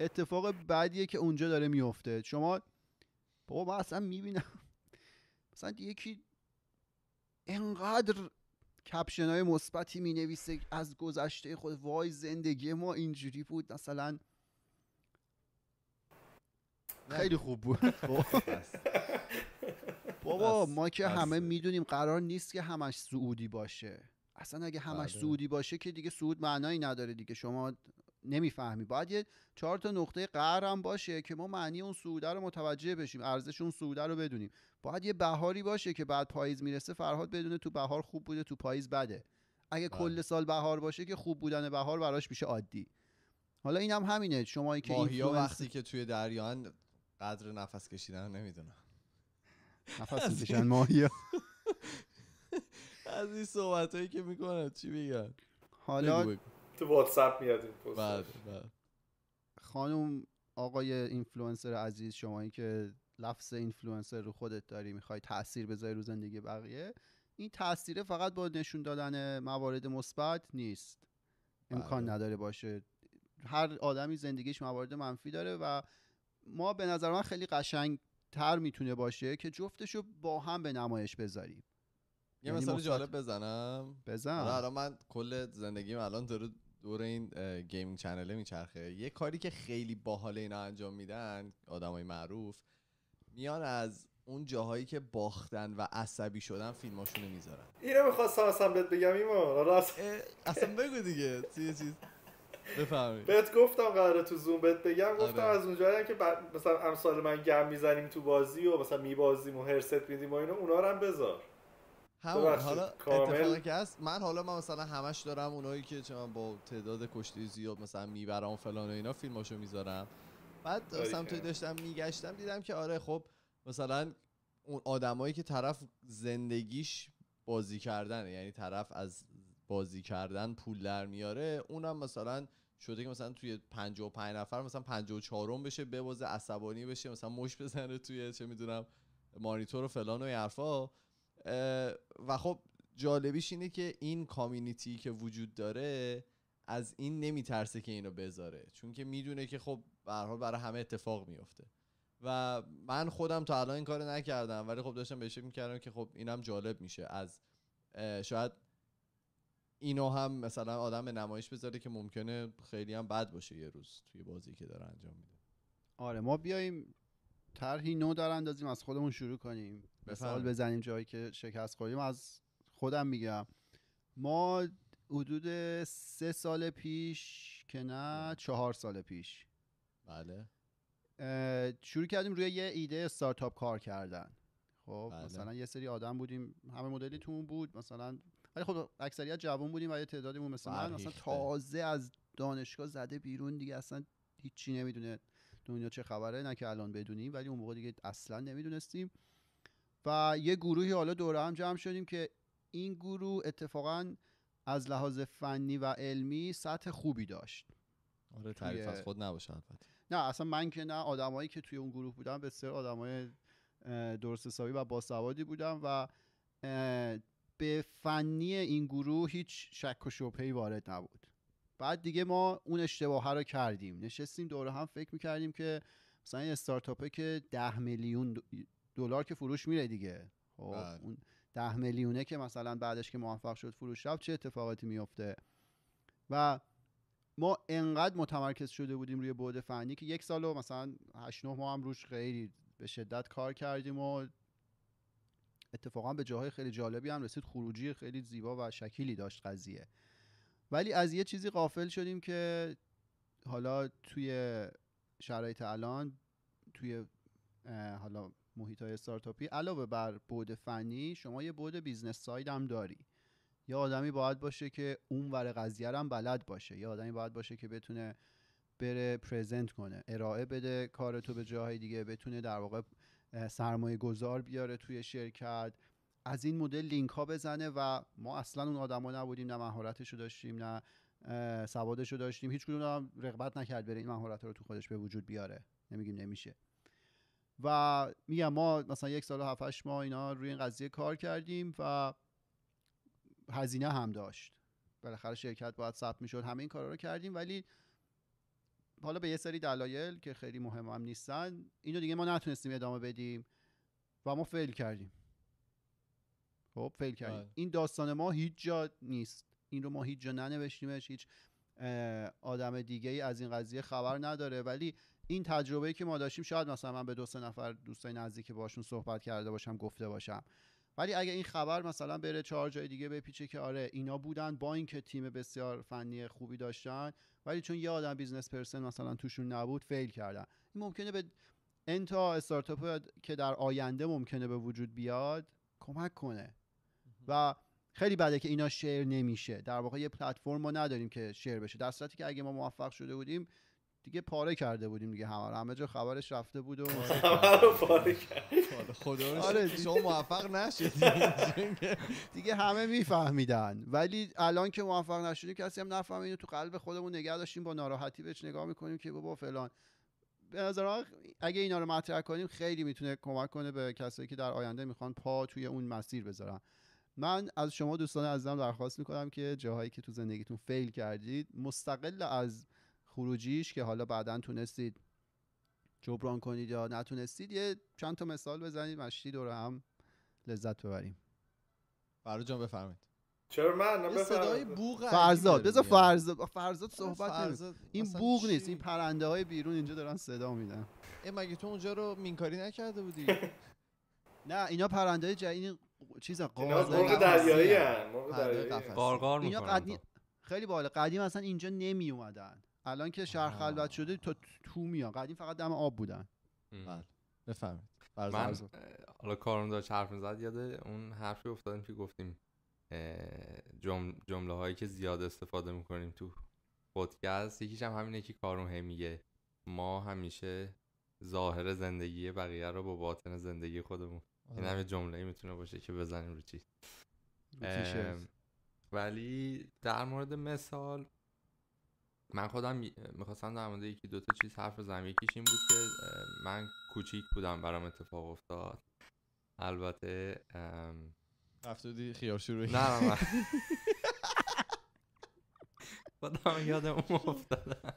اتفاق بعدیه که اونجا داره میفته شما بابا من اصلا میبینم مثلا یکی انقدر کپشن های مثبتی می از گذشته خود وای زندگی ما اینجوری بود مثلا خیلی خوب بود خب. بابا ما که همه میدونیم قرار نیست که همش سعودی باشه اصلا اگه همش بله. سعودی باشه که دیگه سعود معنایی نداره دیگه شما نمیفهمی باید یه چهار تا نقطه قهر هم باشه که ما معنی اون سعوده رو متوجه بشیم ارزش اون سعوده رو بدونیم باید یه بهاری باشه که بعد پاییز میرسه فرهاد بدونه تو بهار خوب بوده تو پاییز بده اگه بله. کل سال بهار باشه که خوب بودن بهار براش میشه عادی حالا اینم هم همینه شما که ماهیا وقتی که توی دریان قدر نفس کشیدن نمیدونم نفس میکشن ماهیا از این صحبت هایی که میکنن چی میگن حالا تو واتساپ میاد این پست بله, بله. خانم آقای اینفلوئنسر عزیز شما این که لفظ اینفلوئنسر رو خودت داری میخوای تاثیر بذاری رو زندگی بقیه این تاثیره فقط با نشون دادن موارد مثبت نیست بله. امکان نداره باشه هر آدمی زندگیش موارد منفی داره و ما به نظر من خیلی قشنگ تر میتونه باشه که جفتش رو با هم به نمایش بذاریم یه یعنی مثال جالب بزنم بزن الان من کل زندگیم الان داره دور این گیمینگ چنله میچرخه یه کاری که خیلی باحال اینا انجام میدن آدمای معروف میان از اون جاهایی که باختن و عصبی شدن رو میذارن اینو میخواستم اصلا بهت بگم ایمان اصلا, بگو دیگه چیز چیز بهت گفتم قراره تو زوم بهت بگم آره. گفتم از اونجایی که مثلا امثال من گم میزنیم تو بازی و مثلا میبازیم و هرست میدیم و اینو اونا رو هم بذار همون حالا اتفاقی که من حالا مثلا همش دارم اونایی که چه با تعداد کشتی زیاد مثلا میبرم فلان و اینا فیلماشو میذارم بعد مثلا توی داشتم میگشتم دیدم که آره خب مثلا اون آدمایی که طرف زندگیش بازی کردنه یعنی طرف از بازی کردن پول در میاره اونم مثلا شده که مثلا توی 55 نفر مثلا 54 بشه ببازه عصبانی بشه مثلا مش بزنه توی چه میدونم مانیتور و فلان و این حرفا و خب جالبیش اینه که این کامیونیتی که وجود داره از این نمیترسه که اینو بذاره چون که میدونه که خب برها برای همه اتفاق میفته و من خودم تا الان این کار نکردم ولی خب داشتم بهش میکردم که خب اینم جالب میشه از شاید اینو هم مثلا آدم به نمایش بذاره که ممکنه خیلی هم بد باشه یه روز توی بازی که داره انجام میده آره ما بیایم طرحی نو در اندازیم از خودمون شروع کنیم مثال بزنیم جایی که شکست خوریم از خودم میگم ما حدود سه سال پیش که نه بله. چهار سال پیش بله شروع کردیم روی یه ایده استارتاپ کار کردن خب بله. مثلا یه سری آدم بودیم همه مدلی تومون بود مثلا ولی خب اکثریت جوان بودیم و یه تعدادیمون مثلا مثلا بله. تازه از دانشگاه زده بیرون دیگه اصلا هیچی نمیدونه دنیا چه خبره نه که الان بدونیم ولی اون موقع دیگه اصلا نمیدونستیم و یه گروهی حالا دور هم جمع شدیم که این گروه اتفاقا از لحاظ فنی و علمی سطح خوبی داشت آره تعریف از خود نباشه البته نه اصلا من که نه آدمایی که توی اون گروه بودم بسیار آدمای درست حسابی و باسوادی بودم و به فنی این گروه هیچ شک و شبهه‌ای وارد نبود بعد دیگه ما اون اشتباه رو کردیم نشستیم دوره هم فکر میکردیم که مثلا این استارتاپه که ده میلیون دلار که فروش میره دیگه خب بله. اون ده میلیونه که مثلا بعدش که موفق شد فروش رفت چه اتفاقاتی میفته و ما انقدر متمرکز شده بودیم روی بعد فنی که یک سال و مثلا 8 9 ماه هم روش خیلی به شدت کار کردیم و اتفاقا به جاهای خیلی جالبی هم رسید خروجی خیلی زیبا و شکیلی داشت قضیه ولی از یه چیزی قافل شدیم که حالا توی شرایط الان توی حالا محیط های استارتاپی علاوه بر بود فنی شما یه بود بیزنس ساید هم داری یه آدمی باید باشه که اون ور قضیه هم بلد باشه یه آدمی باید باشه که بتونه بره پرزنت کنه ارائه بده کار تو به جاهای دیگه بتونه در واقع سرمایه گذار بیاره توی شرکت از این مدل لینک ها بزنه و ما اصلا اون آدما نبودیم نه مهارتش رو داشتیم نه سوادش رو داشتیم هیچ کدوم هم رغبت نکرد بره این مهارت رو تو خودش به وجود بیاره نمیگیم نمیشه و میگم ما مثلا یک سال و هفتش ما اینا روی این قضیه کار کردیم و هزینه هم داشت بالاخره شرکت باید ثبت میشد همه این کارا رو کردیم ولی حالا به یه سری دلایل که خیلی مهم هم نیستن اینو دیگه ما نتونستیم ادامه بدیم و ما فیل کردیم خب بله. این داستان ما هیچ جا نیست این رو ما هیچ جا ننوشتیمش هیچ آدم دیگه ای از این قضیه خبر نداره ولی این تجربه ای که ما داشتیم شاید مثلا من به دو سه نفر دوستای نزدیک باشون صحبت کرده باشم گفته باشم ولی اگه این خبر مثلا بره چهار جای دیگه بپیچه که آره اینا بودن با اینکه تیم بسیار فنی خوبی داشتن ولی چون یه آدم بیزنس پرسن مثلا توشون نبود فیل کردن این ممکنه به انتا استارتاپ که در آینده ممکنه به وجود بیاد کمک کنه و خیلی بده که اینا شیر نمیشه در واقع یه پلتفرم ما نداریم که شیر بشه در صورتی که اگه ما موفق شده بودیم دیگه پاره کرده بودیم دیگه همه همه جا خبرش رفته بود و پاره کرد خدا رو آره شما موفق نشدید دیگه همه میفهمیدن ولی الان که موفق نشدیم کسی هم نفهمه اینو تو قلب خودمون نگه داشتیم با ناراحتی بهش نگاه میکنیم که بابا فلان به نظر اگه اینا رو مطرح کنیم خیلی میتونه کمک کنه به کسایی که در آینده میخوان پا توی اون مسیر بذارن من از شما دوستان عزیزم درخواست میکنم که جاهایی که تو زندگیتون فیل کردید مستقل از خروجیش که حالا بعدا تونستید جبران کنید یا نتونستید یه چند تا مثال بزنید مشتی دور هم لذت ببریم برای جان بفرمایید چرا من صدای بوغ فرزاد بذار فرزاد فرزاد صحبت این بوغ نیست این پرنده های بیرون اینجا دارن صدا میدن مگه تو اونجا رو مینکاری نکرده بودی نه اینا پرنده های جدید چیز مرغ آره. آره، دریایی اینا قدیم خیلی بالا قدیم اصلا اینجا نمی اومدن الان که شهر خلوت شده تا تو میاد قدیم فقط دم آب بودن بله من حالا کارون داشت حرف زد یاده اون حرفی افتادیم که گفتیم جمله هایی که زیاد استفاده میکنیم تو پادکست یکیش هم همینه که کارون هی میگه ما همیشه ظاهر زندگی بقیه رو با باطن زندگی خودمون این آره. هم جمله میتونه باشه که بزنیم رو چی ولی در مورد مثال من خودم میخواستم در مورد یکی دوتا چیز حرف بزنم یکیش این بود که من کوچیک بودم برام اتفاق افتاد البته افتادی خیار شروعی نه نه خودم یادم افتادم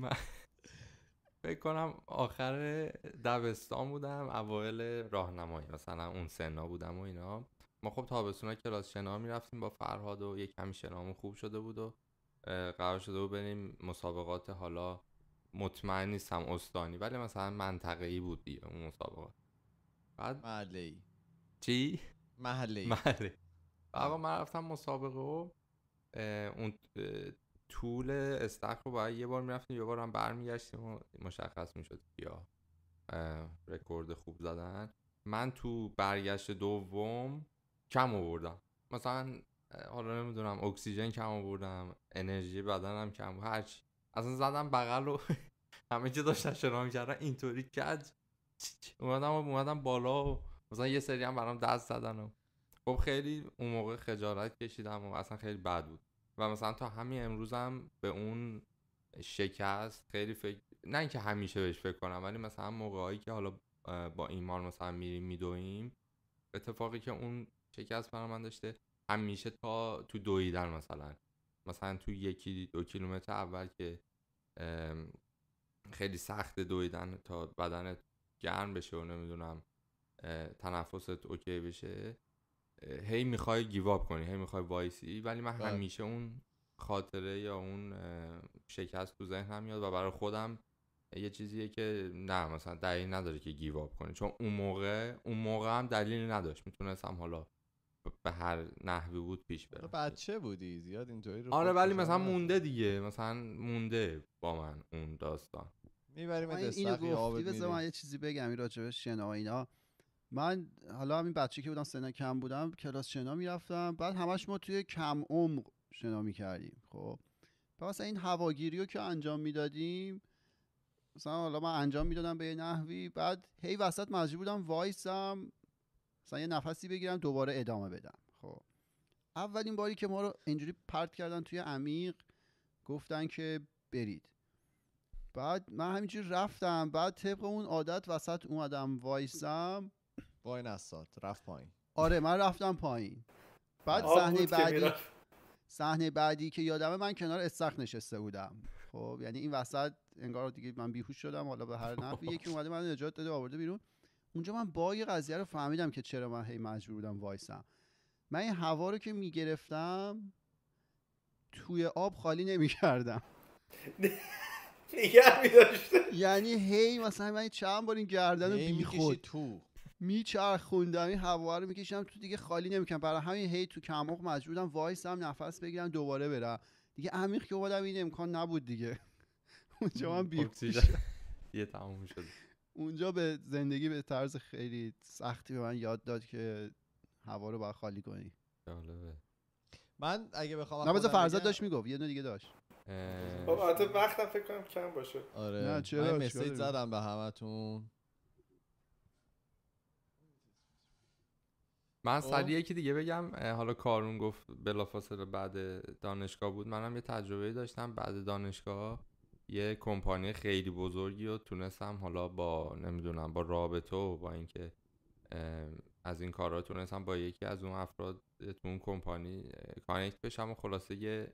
فکر کنم آخر دبستان بودم اوایل راهنمایی مثلا اون سنا بودم و اینا ما خب که کلاس شنا میرفتیم با فرهاد و یک کمی شنامون خوب شده بود و قرار شده بود بریم مسابقات حالا مطمئن نیستم استانی ولی مثلا منطقه ای بود دیگه اون مسابقات بعد محله چی محله ای آقا من رفتم مسابقه و اون طول استخ رو باید یه بار میرفتیم یه بار هم برمیگشتیم و مشخص میشد یا رکورد خوب زدن من تو برگشت دوم کم آوردم مثلا حالا نمیدونم اکسیژن کم آوردم انرژی بدنم کم بود هرچی اصلا زدم بغل و همه چی داشتن شنا میکردن اینطوری کرد. اومدم و اومدم بالا و مثلا یه سری هم برام دست زدن خب خیلی اون موقع خجالت کشیدم و اصلا خیلی بد بود و مثلا تا همین امروزم به اون شکست خیلی فکر نه اینکه همیشه بهش فکر کنم ولی مثلا موقعی که حالا با ایمان مثلا میریم میدویم اتفاقی که اون شکست برای من داشته همیشه تا تو دویدن مثلا مثلا تو یکی دو کیلومتر اول که خیلی سخت دویدن تا بدنت گرم بشه و نمیدونم تنفست اوکی بشه هی میخوای گیواب کنی هی میخوای وایسی ولی من بله. همیشه اون خاطره یا اون شکست تو ذهنم میاد و برای خودم یه چیزیه که نه مثلا دلیل نداره که گیواب کنی چون اون موقع اون موقع هم دلیلی نداشت میتونستم حالا به هر نحوی بود پیش بره بچه بودی زیاد اینطوری رو آره ولی مثلا مونده دیگه مثلا مونده با من اون داستان میبریم اینو گفتی بذار یه چیزی بگم این راجبه شنا اینا من حالا همین بچه که بودم سن کم بودم کلاس شنا میرفتم بعد همش ما توی کم عمق شنا میکردیم خب پس این هواگیری رو که انجام میدادیم مثلا حالا من انجام میدادم به یه نحوی بعد هی وسط مجبور بودم وایسم مثلا یه نفسی بگیرم دوباره ادامه بدم خب اولین باری که ما رو اینجوری پرت کردن توی عمیق گفتن که برید بعد من همینجوری رفتم بعد طبق اون عادت وسط اومدم وایسم وای رفت پایین آره من رفتم پایین بعد صحنه بعدی صحنه بعدی که یادمه من کنار استخ نشسته بودم خب یعنی این وسط انگار دیگه من بیهوش شدم حالا به هر نحوی یکی اومده من نجات داده آورده بیرون اونجا من یه قضیه رو فهمیدم که چرا من هی مجبور بودم وایسم من این هوا رو که میگرفتم توی آب خالی نمیکردم یعنی هی مثلا من چند بار این گردن رو بیخود تو میچرخوندم این هوا رو میکشیدم تو دیگه خالی نمیکنم برای همین هی تو کمق مجبورم وایسم نفس بگیرم دوباره برم دیگه عمیق که بودم این امکان نبود دیگه اونجا من یه تموم شد اونجا به زندگی به طرز خیلی سختی به من یاد داد که هوا رو باید خالی کنی جالبه من اگه بخوام نه فرزاد داشت میگفت یه دونه دیگه داشت خب وقتم فکر کنم کم باشه آره زدم به همتون من خب. سریع یکی دیگه بگم حالا کارون گفت بلافاصله بعد دانشگاه بود منم یه تجربه داشتم بعد دانشگاه یه کمپانی خیلی بزرگی رو تونستم حالا با نمیدونم با رابطه و با اینکه از این کارا تونستم با یکی از اون افراد تو اون کمپانی کانکت بشم و خلاصه یه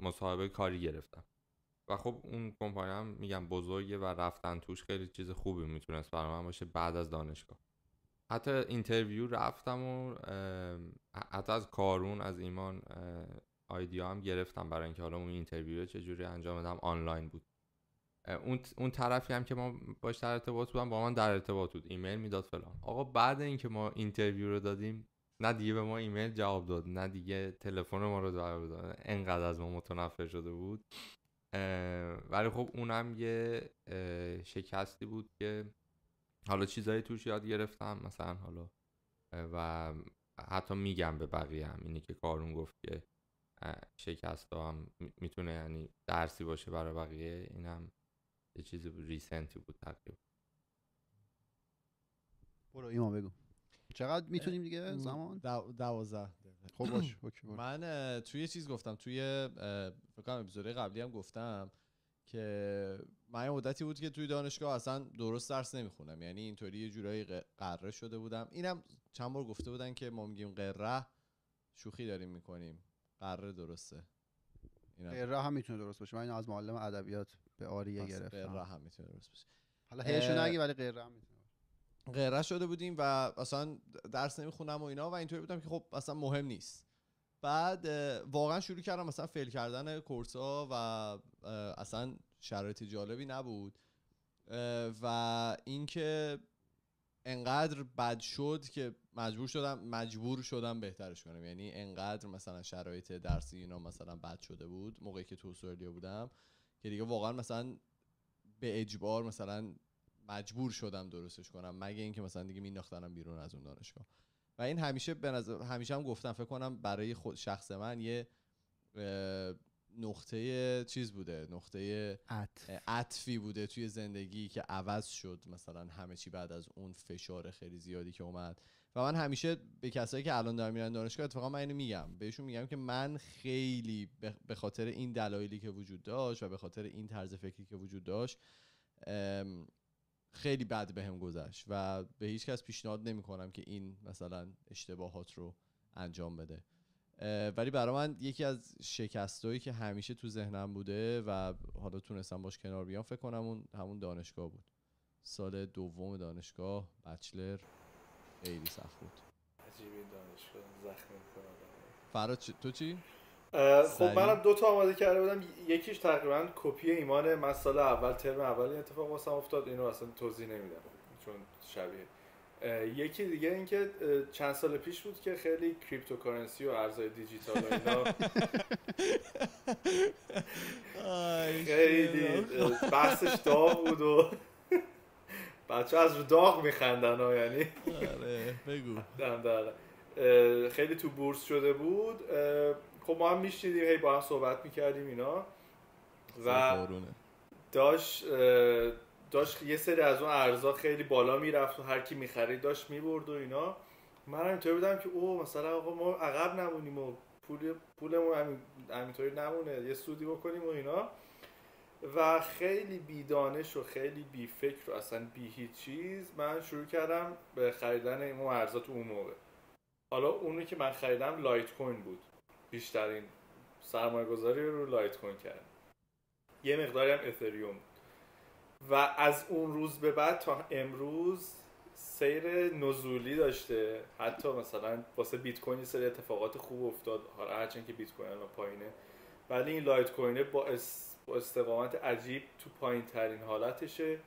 مصاحبه کاری گرفتم و خب اون کمپانی هم میگم بزرگه و رفتن توش خیلی چیز خوبی میتونست برای من باشه بعد از دانشگاه حتی اینترویو رفتم و حتی از کارون از ایمان آیدیا هم گرفتم برای اینکه حالا اون اینترویو چجوری انجام بدم آنلاین بود اون, اون طرفی هم که ما باش در ارتباط بودم با من در ارتباط بود ایمیل میداد فلان آقا بعد اینکه ما اینترویو رو دادیم نه دیگه به ما ایمیل جواب داد نه دیگه تلفن ما رو جواب داد انقدر از ما متنفر شده بود ولی خب اونم یه شکستی بود که حالا چیزایی توش یاد گرفتم مثلا حالا و حتی میگم به بقیه هم اینی که کارون گفت که شکست هم میتونه یعنی درسی باشه برای بقیه اینم یه چیزی ریسنتی بود تقریبا برو ایما بگو چقدر میتونیم دیگه زمان دو... دوازده خب باش من توی چیز گفتم توی فکر کنم قبلی هم گفتم که من یه مدتی بود که توی دانشگاه اصلا درست درس نمیخونم یعنی اینطوری یه جورایی قره شده بودم اینم چند بار گفته بودن که ما میگیم قره شوخی داریم میکنیم قره درسته قره هم میتونه درست باشه من از معلم ادبیات به آریه گرفتم قره هم میتونه درست باشه حالا هیشو نگی ولی قره هم میتونه قره شده بودیم و اصلا درس نمیخونم و اینا و اینطوری بودم که خب اصلا مهم نیست بعد واقعا شروع کردم مثلا فیل کردن کورس ها و اصلا شرایط جالبی نبود و اینکه انقدر بد شد که مجبور شدم مجبور شدم بهترش کنم یعنی انقدر مثلا شرایط درسی اینا مثلا بد شده بود موقعی که تو استرالیا بودم که دیگه واقعا مثلا به اجبار مثلا مجبور شدم درستش کنم مگه اینکه مثلا دیگه مینداختنم بیرون از اون دانشگاه و این همیشه به نظر همیشه هم گفتم فکر کنم برای خود شخص من یه نقطه چیز بوده نقطه عطفی بوده توی زندگی که عوض شد مثلا همه چی بعد از اون فشار خیلی زیادی که اومد و من همیشه به کسایی که الان دارم میرن دانشگاه اتفاقا من اینو میگم بهشون میگم که من خیلی به خاطر این دلایلی که وجود داشت و به خاطر این طرز فکری که وجود داشت خیلی بد به هم گذشت و به هیچ کس پیشنهاد کنم که این مثلا اشتباهات رو انجام بده ولی برای من یکی از شکستهایی که همیشه تو ذهنم بوده و حالا تونستم باش کنار بیام فکر کنم اون همون دانشگاه بود سال دوم دانشگاه بچلر خیلی سخت بود عجیبی دانشگاه زخم فراد تو چی؟ خب منم دو تا آماده کرده بودم یکیش تقریبا کپی ایمان مسئله اول ترم اول این اتفاق واسم افتاد اینو اصلا توضیح نمیدم چون شبیه یکی دیگه اینکه چند سال پیش بود که خیلی کریپتوکارنسی و ارزهای دیجیتال و اینا خیلی بحثش داغ بود و بچه از رو داغ میخندن ها یعنی آره، بگو خیلی تو بورس شده بود خب ما هم میشنیدیم هی با هم صحبت میکردیم اینا و داشت داشت یه سری از اون ارزا خیلی بالا میرفت و هر کی میخرید داشت میبرد و اینا من اینطوری بودم که او مثلا آقا ما عقب نمونیم و پول پولمون همینطوری نمونه یه سودی بکنیم و اینا و خیلی بیدانش و خیلی بی فکر و اصلا بی هیچ چیز من شروع کردم به خریدن این ارزا تو اون موقع حالا اونی که من خریدم لایت کوین بود بیشترین سرمایه گذاری رو لایت کوین کرد یه مقداری هم اتریوم و از اون روز به بعد تا امروز سیر نزولی داشته حتی مثلا واسه بیت کوین سری اتفاقات خوب افتاد حالا هرچند که بیت کوین الان پایینه ولی این لایت کوینه با, با استقامت عجیب تو پایین ترین حالتشه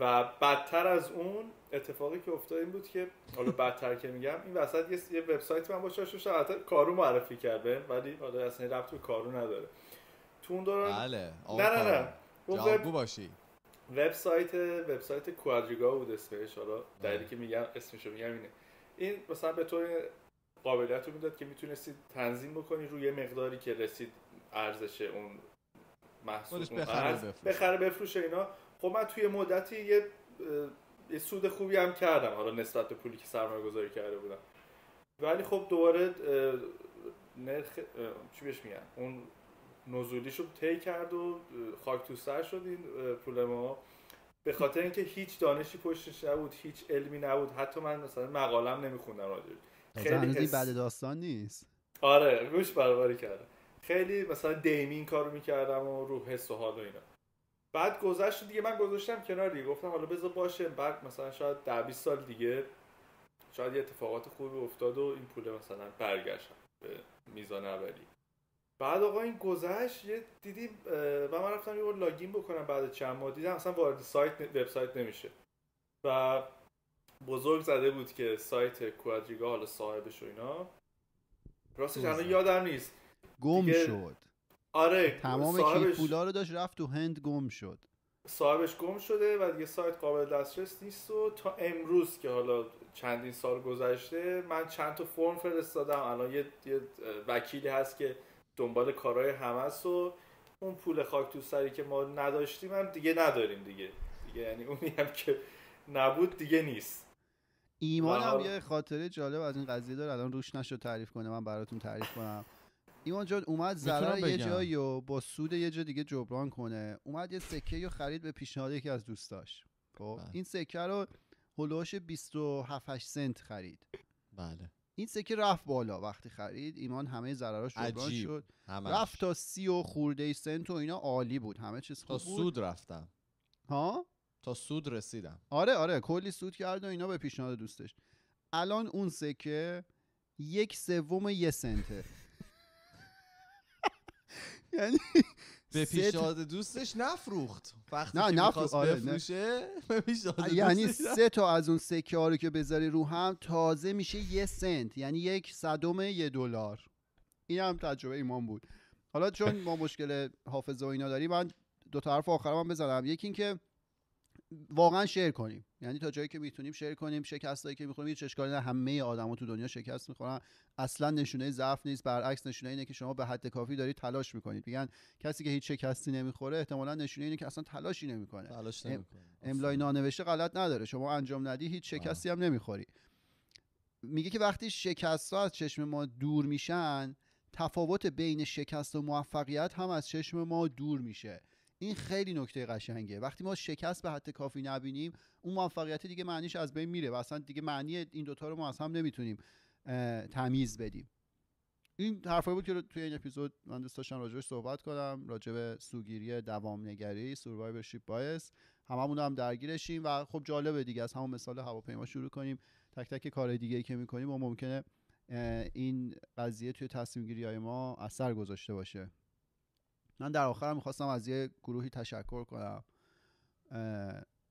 و بدتر از اون اتفاقی که افتاد این بود که حالا بدتر که میگم این وسط یه وبسایت من باشه شو حتی کارو معرفی کرده ولی حالا اصلا ربط به کارو نداره تو اون دوران بله نه نه نه جوابگو باشی وبسایت وبسایت کوادریگا بود اسمش حالا دلیلی که میگم اسمشو میگم اینه این مثلا به طور قابلیت رو میداد که میتونستی تنظیم بکنی روی مقداری که رسید ارزش اون محصول بخره بفروشه. بفروشه اینا خب من توی مدتی یه سود خوبی هم کردم حالا نسبت به پولی که سرمایه گذاری کرده بودم ولی خب دوباره نرخ چی بهش میگن اون نزولیش رو طی کرد و خاک تو سر شد این پول ما به خاطر اینکه هیچ دانشی پشتش نبود هیچ علمی نبود حتی من مثلا مقالم نمیخوندم راجعش خیلی حس... بعد داستان نیست آره روش برباری کردم خیلی مثلا دیمین کارو میکردم و رو حس و حال و اینا بعد گذشت دیگه من گذاشتم کنار گفتم حالا بذار باشه بعد مثلا شاید ده 20 سال دیگه شاید یه اتفاقات خوبی افتاد و این پول مثلا برگشت به میزان اولی بعد آقا این گذشت یه دیدیم و من رفتم یه لاگین بکنم بعد چند ماه دیدم اصلا وارد سایت وبسایت نمیشه و بزرگ زده بود که سایت کوادریگا حالا صاحبش و اینا راستش الان یادم نیست گم شد آره تمام صاحبش... پولا رو داشت رفت تو هند گم شد صاحبش گم شده و دیگه سایت قابل دسترس نیست و تا امروز که حالا چندین سال گذشته من چند تا فرم فرستادم الان یه, یه وکیلی هست که دنبال کارهای همه و اون پول خاک تو سری که ما نداشتیم هم دیگه نداریم دیگه دیگه یعنی اونی هم که نبود دیگه نیست ایمان هم یه خاطره جالب از این قضیه داره الان روش نشد تعریف کنه من براتون تعریف کنم ایمان جان اومد ضرر یه جایی و با سود یه جا دیگه جبران کنه اومد یه سکه رو خرید به پیشنهاد یکی از دوستاش خب بله. این سکه رو هلوش 27 سنت خرید بله این سکه رفت بالا وقتی خرید ایمان همه ضرراش جبران شد رفت تا سی و خورده سنت و اینا عالی بود همه چیز خوب تا سود رفتم ها تا سود رسیدم آره آره کلی سود کرد و اینا به پیشنهاد دوستش الان اون سکه یک سوم یه سنته یعنی به پیشاد دوستش نفروخت وقتی نه آره، یعنی نفروخت یعنی سه تا از اون سکه رو آره که بذاری رو هم تازه میشه یه سنت یعنی یک صدم یه دلار این هم تجربه ایمان بود حالا چون ما مشکل حافظه و اینا داریم من دو طرف آخرم هم بزنم یکی اینکه واقعا شعر کنیم یعنی تا جایی که میتونیم شیر کنیم شکستایی که میخوریم هیچ اشکالی نه همه آدما تو دنیا شکست میخورن اصلا نشونه ضعف نیست برعکس نشونه اینه که شما به حد کافی دارید تلاش میکنید میگن کسی که هیچ شکستی نمیخوره احتمالا نشونه اینه که اصلا تلاشی نمیکنه نمیکنه املای نانوشته غلط نداره شما انجام ندی هیچ شکستی هم نمیخوری میگه که وقتی شکست ها از چشم ما دور میشن تفاوت بین شکست و موفقیت هم از چشم ما دور میشه این خیلی نکته قشنگه وقتی ما شکست به حد کافی نبینیم اون موفقیت دیگه معنیش از بین میره و اصلا دیگه معنی این دوتا رو ما از هم نمیتونیم تمیز بدیم این حرفایی بود که توی این اپیزود من دوست داشتم راجبش صحبت کنم راجب سوگیری دوام نگری سوروایورشیپ بایس هممون هم درگیرشیم و خب جالبه دیگه از همون مثال هواپیما شروع کنیم تک تک کار دیگه که میکنیم و ممکنه این قضیه توی تصمیم گیری های ما اثر گذاشته باشه من در آخرم میخواستم از یه گروهی تشکر کنم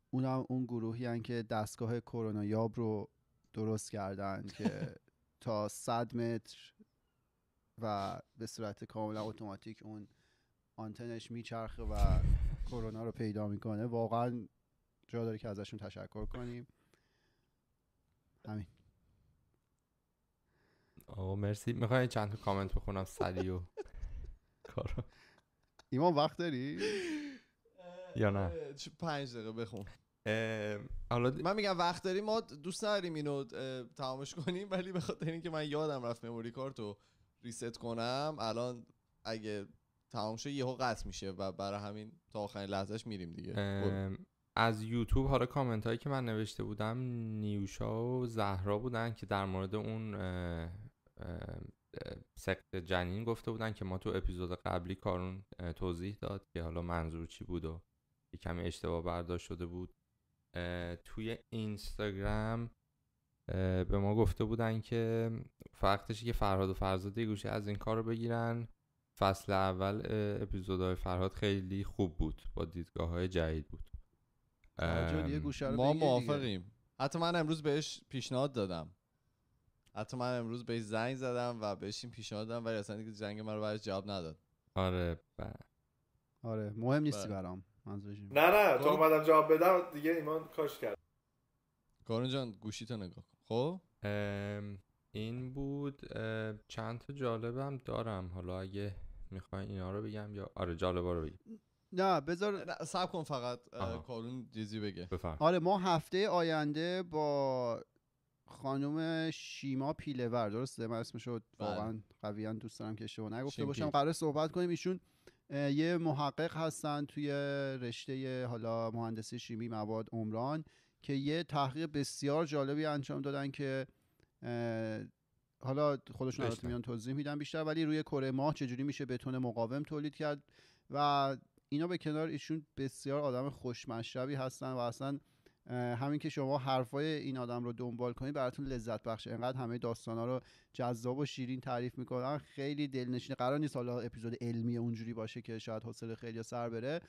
اونم اون گروهی هن که دستگاه کرونا یاب رو درست کردن که تا صد متر و به صورت کاملا اتوماتیک اون آنتنش میچرخه و کرونا رو پیدا میکنه واقعا جا داره که ازشون تشکر کنیم همین آقا مرسی میخوای چند تا کامنت بخونم سریع و کارو ایمان وقت داری؟ یا نه پنج دقیقه بخون حالا من میگم وقت داریم ما دوست نداریم اینو تمامش کنیم ولی به خاطر اینکه من یادم رفت مموری کارت رو ریست کنم الان اگه تمام شه یهو قطع میشه و برای همین تا آخرین لحظهش میریم دیگه از یوتیوب حالا کامنت هایی که من نوشته بودم نیوشا و زهرا بودن که در مورد اون سقط جنین گفته بودن که ما تو اپیزود قبلی کارون توضیح داد که حالا منظور چی بود و یه کمی اشتباه برداشت شده بود توی اینستاگرام به ما گفته بودن که فقطش که فرهاد و فرزاد گوشه از این کار رو بگیرن فصل اول اپیزودهای فرهاد خیلی خوب بود با دیدگاه های جدید بود ما موافقیم حتی من امروز بهش پیشنهاد دادم حتی من امروز به زنگ زدم و بهش این پیشنهاد ولی اصلا دیگه زنگ من رو برش جواب نداد آره با. بله. آره مهم نیستی بله. برام منظورش نه نه تو اومدم جواب بدم دیگه ایمان کاش کرد کارون جان گوشی تو نگاه کن خب این بود چند تا جالبم دارم حالا اگه میخوای اینا رو بگم یا آره ها رو بگم نه بذار سب کن فقط کارون جیزی بگه بفهم. آره ما هفته آینده با خانم شیما پیلهور درسته من اسمش رو بله. واقعا قویا دوست دارم که اشتباه نگفته باشم قرار صحبت کنیم ایشون یه محقق هستن توی رشته حالا مهندسی شیمی مواد عمران که یه تحقیق بسیار جالبی انجام دادن که حالا خودشون البته میان توضیح میدن بیشتر ولی روی کره ماه چجوری میشه بتون مقاوم تولید کرد و اینا به کنار ایشون بسیار آدم خوشمشربی هستن و اصلا همین که شما حرفای این آدم رو دنبال کنید براتون لذت بخشه انقدر همه داستانا رو جذاب و شیرین تعریف میکنن خیلی دلنشینه قرار نیست حالا اپیزود علمی اونجوری باشه که شاید حوصله خیلی سر بره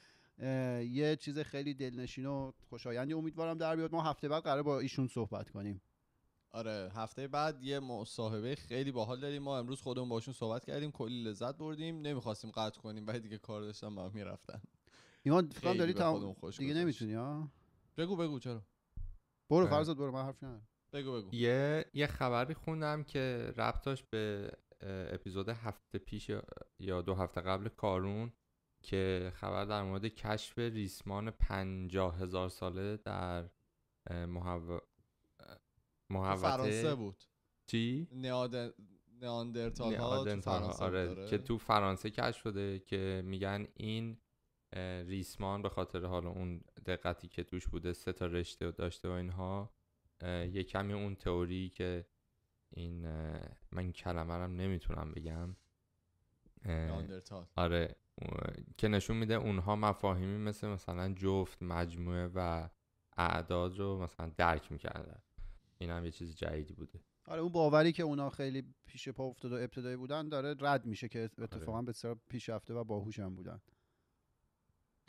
یه چیز خیلی دلنشین و خوشایندی امیدوارم در بیاد ما هفته بعد قرار با ایشون صحبت کنیم آره هفته بعد یه مصاحبه خیلی باحال داریم ما امروز خودمون باشون صحبت کردیم کلی لذت بردیم نمیخواستیم قطع کنیم ولی دیگه کار داشتم با میرفتن ایمان فکر داری دیگه نمیتونی ها بگو بگو چرا برو فرزاد برو من حرف ندارم بگو بگو یه یه خبری خوندم که ربطش به اپیزود هفته پیش یا دو هفته قبل کارون که خبر در مورد کشف ریسمان پنجاه هزار ساله در محو... محوطه فرانسه بود چی؟ نیاد... نیاندرتال ها, نیاندرتال ها آره. که تو فرانسه کشف شده که میگن این ریسمان به خاطر حالا اون دقتی که توش بوده سه تا رشته داشته و اینها یه کمی اون تئوری که این من کلمه رم نمیتونم بگم آره که نشون میده اونها مفاهیمی مثل مثلا جفت مجموعه و اعداد رو مثلا درک میکردن این هم یه چیز جدیدی بوده آره اون باوری که اونها خیلی پیش پا افتاده و ابتدایی بودن داره رد میشه که آره. اتفاقا بسیار پیشرفته و باهوش هم بودن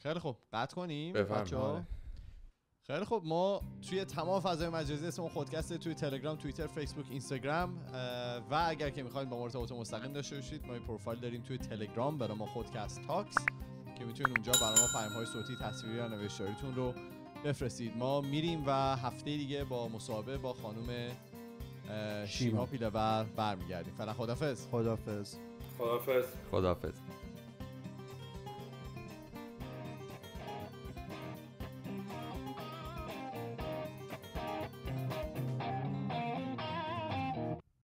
خیلی خب قطع کنیم بچه‌ها آره. خیلی خب ما توی تمام فضای مجازی اسم خودکست توی تلگرام توییتر فیسبوک اینستاگرام و اگر که میخواید با ما مستقیم داشته باشید ما یه پروفایل داریم توی تلگرام برای ما خودکست تاکس که میتونید اونجا برای ما های صوتی تصویری و نوشتاریتون رو بفرستید ما میریم و هفته دیگه با مصاحبه با خانم شیما پیلور برمیگردیم فعلا خدافظ خدافظ خدافظ خدافظ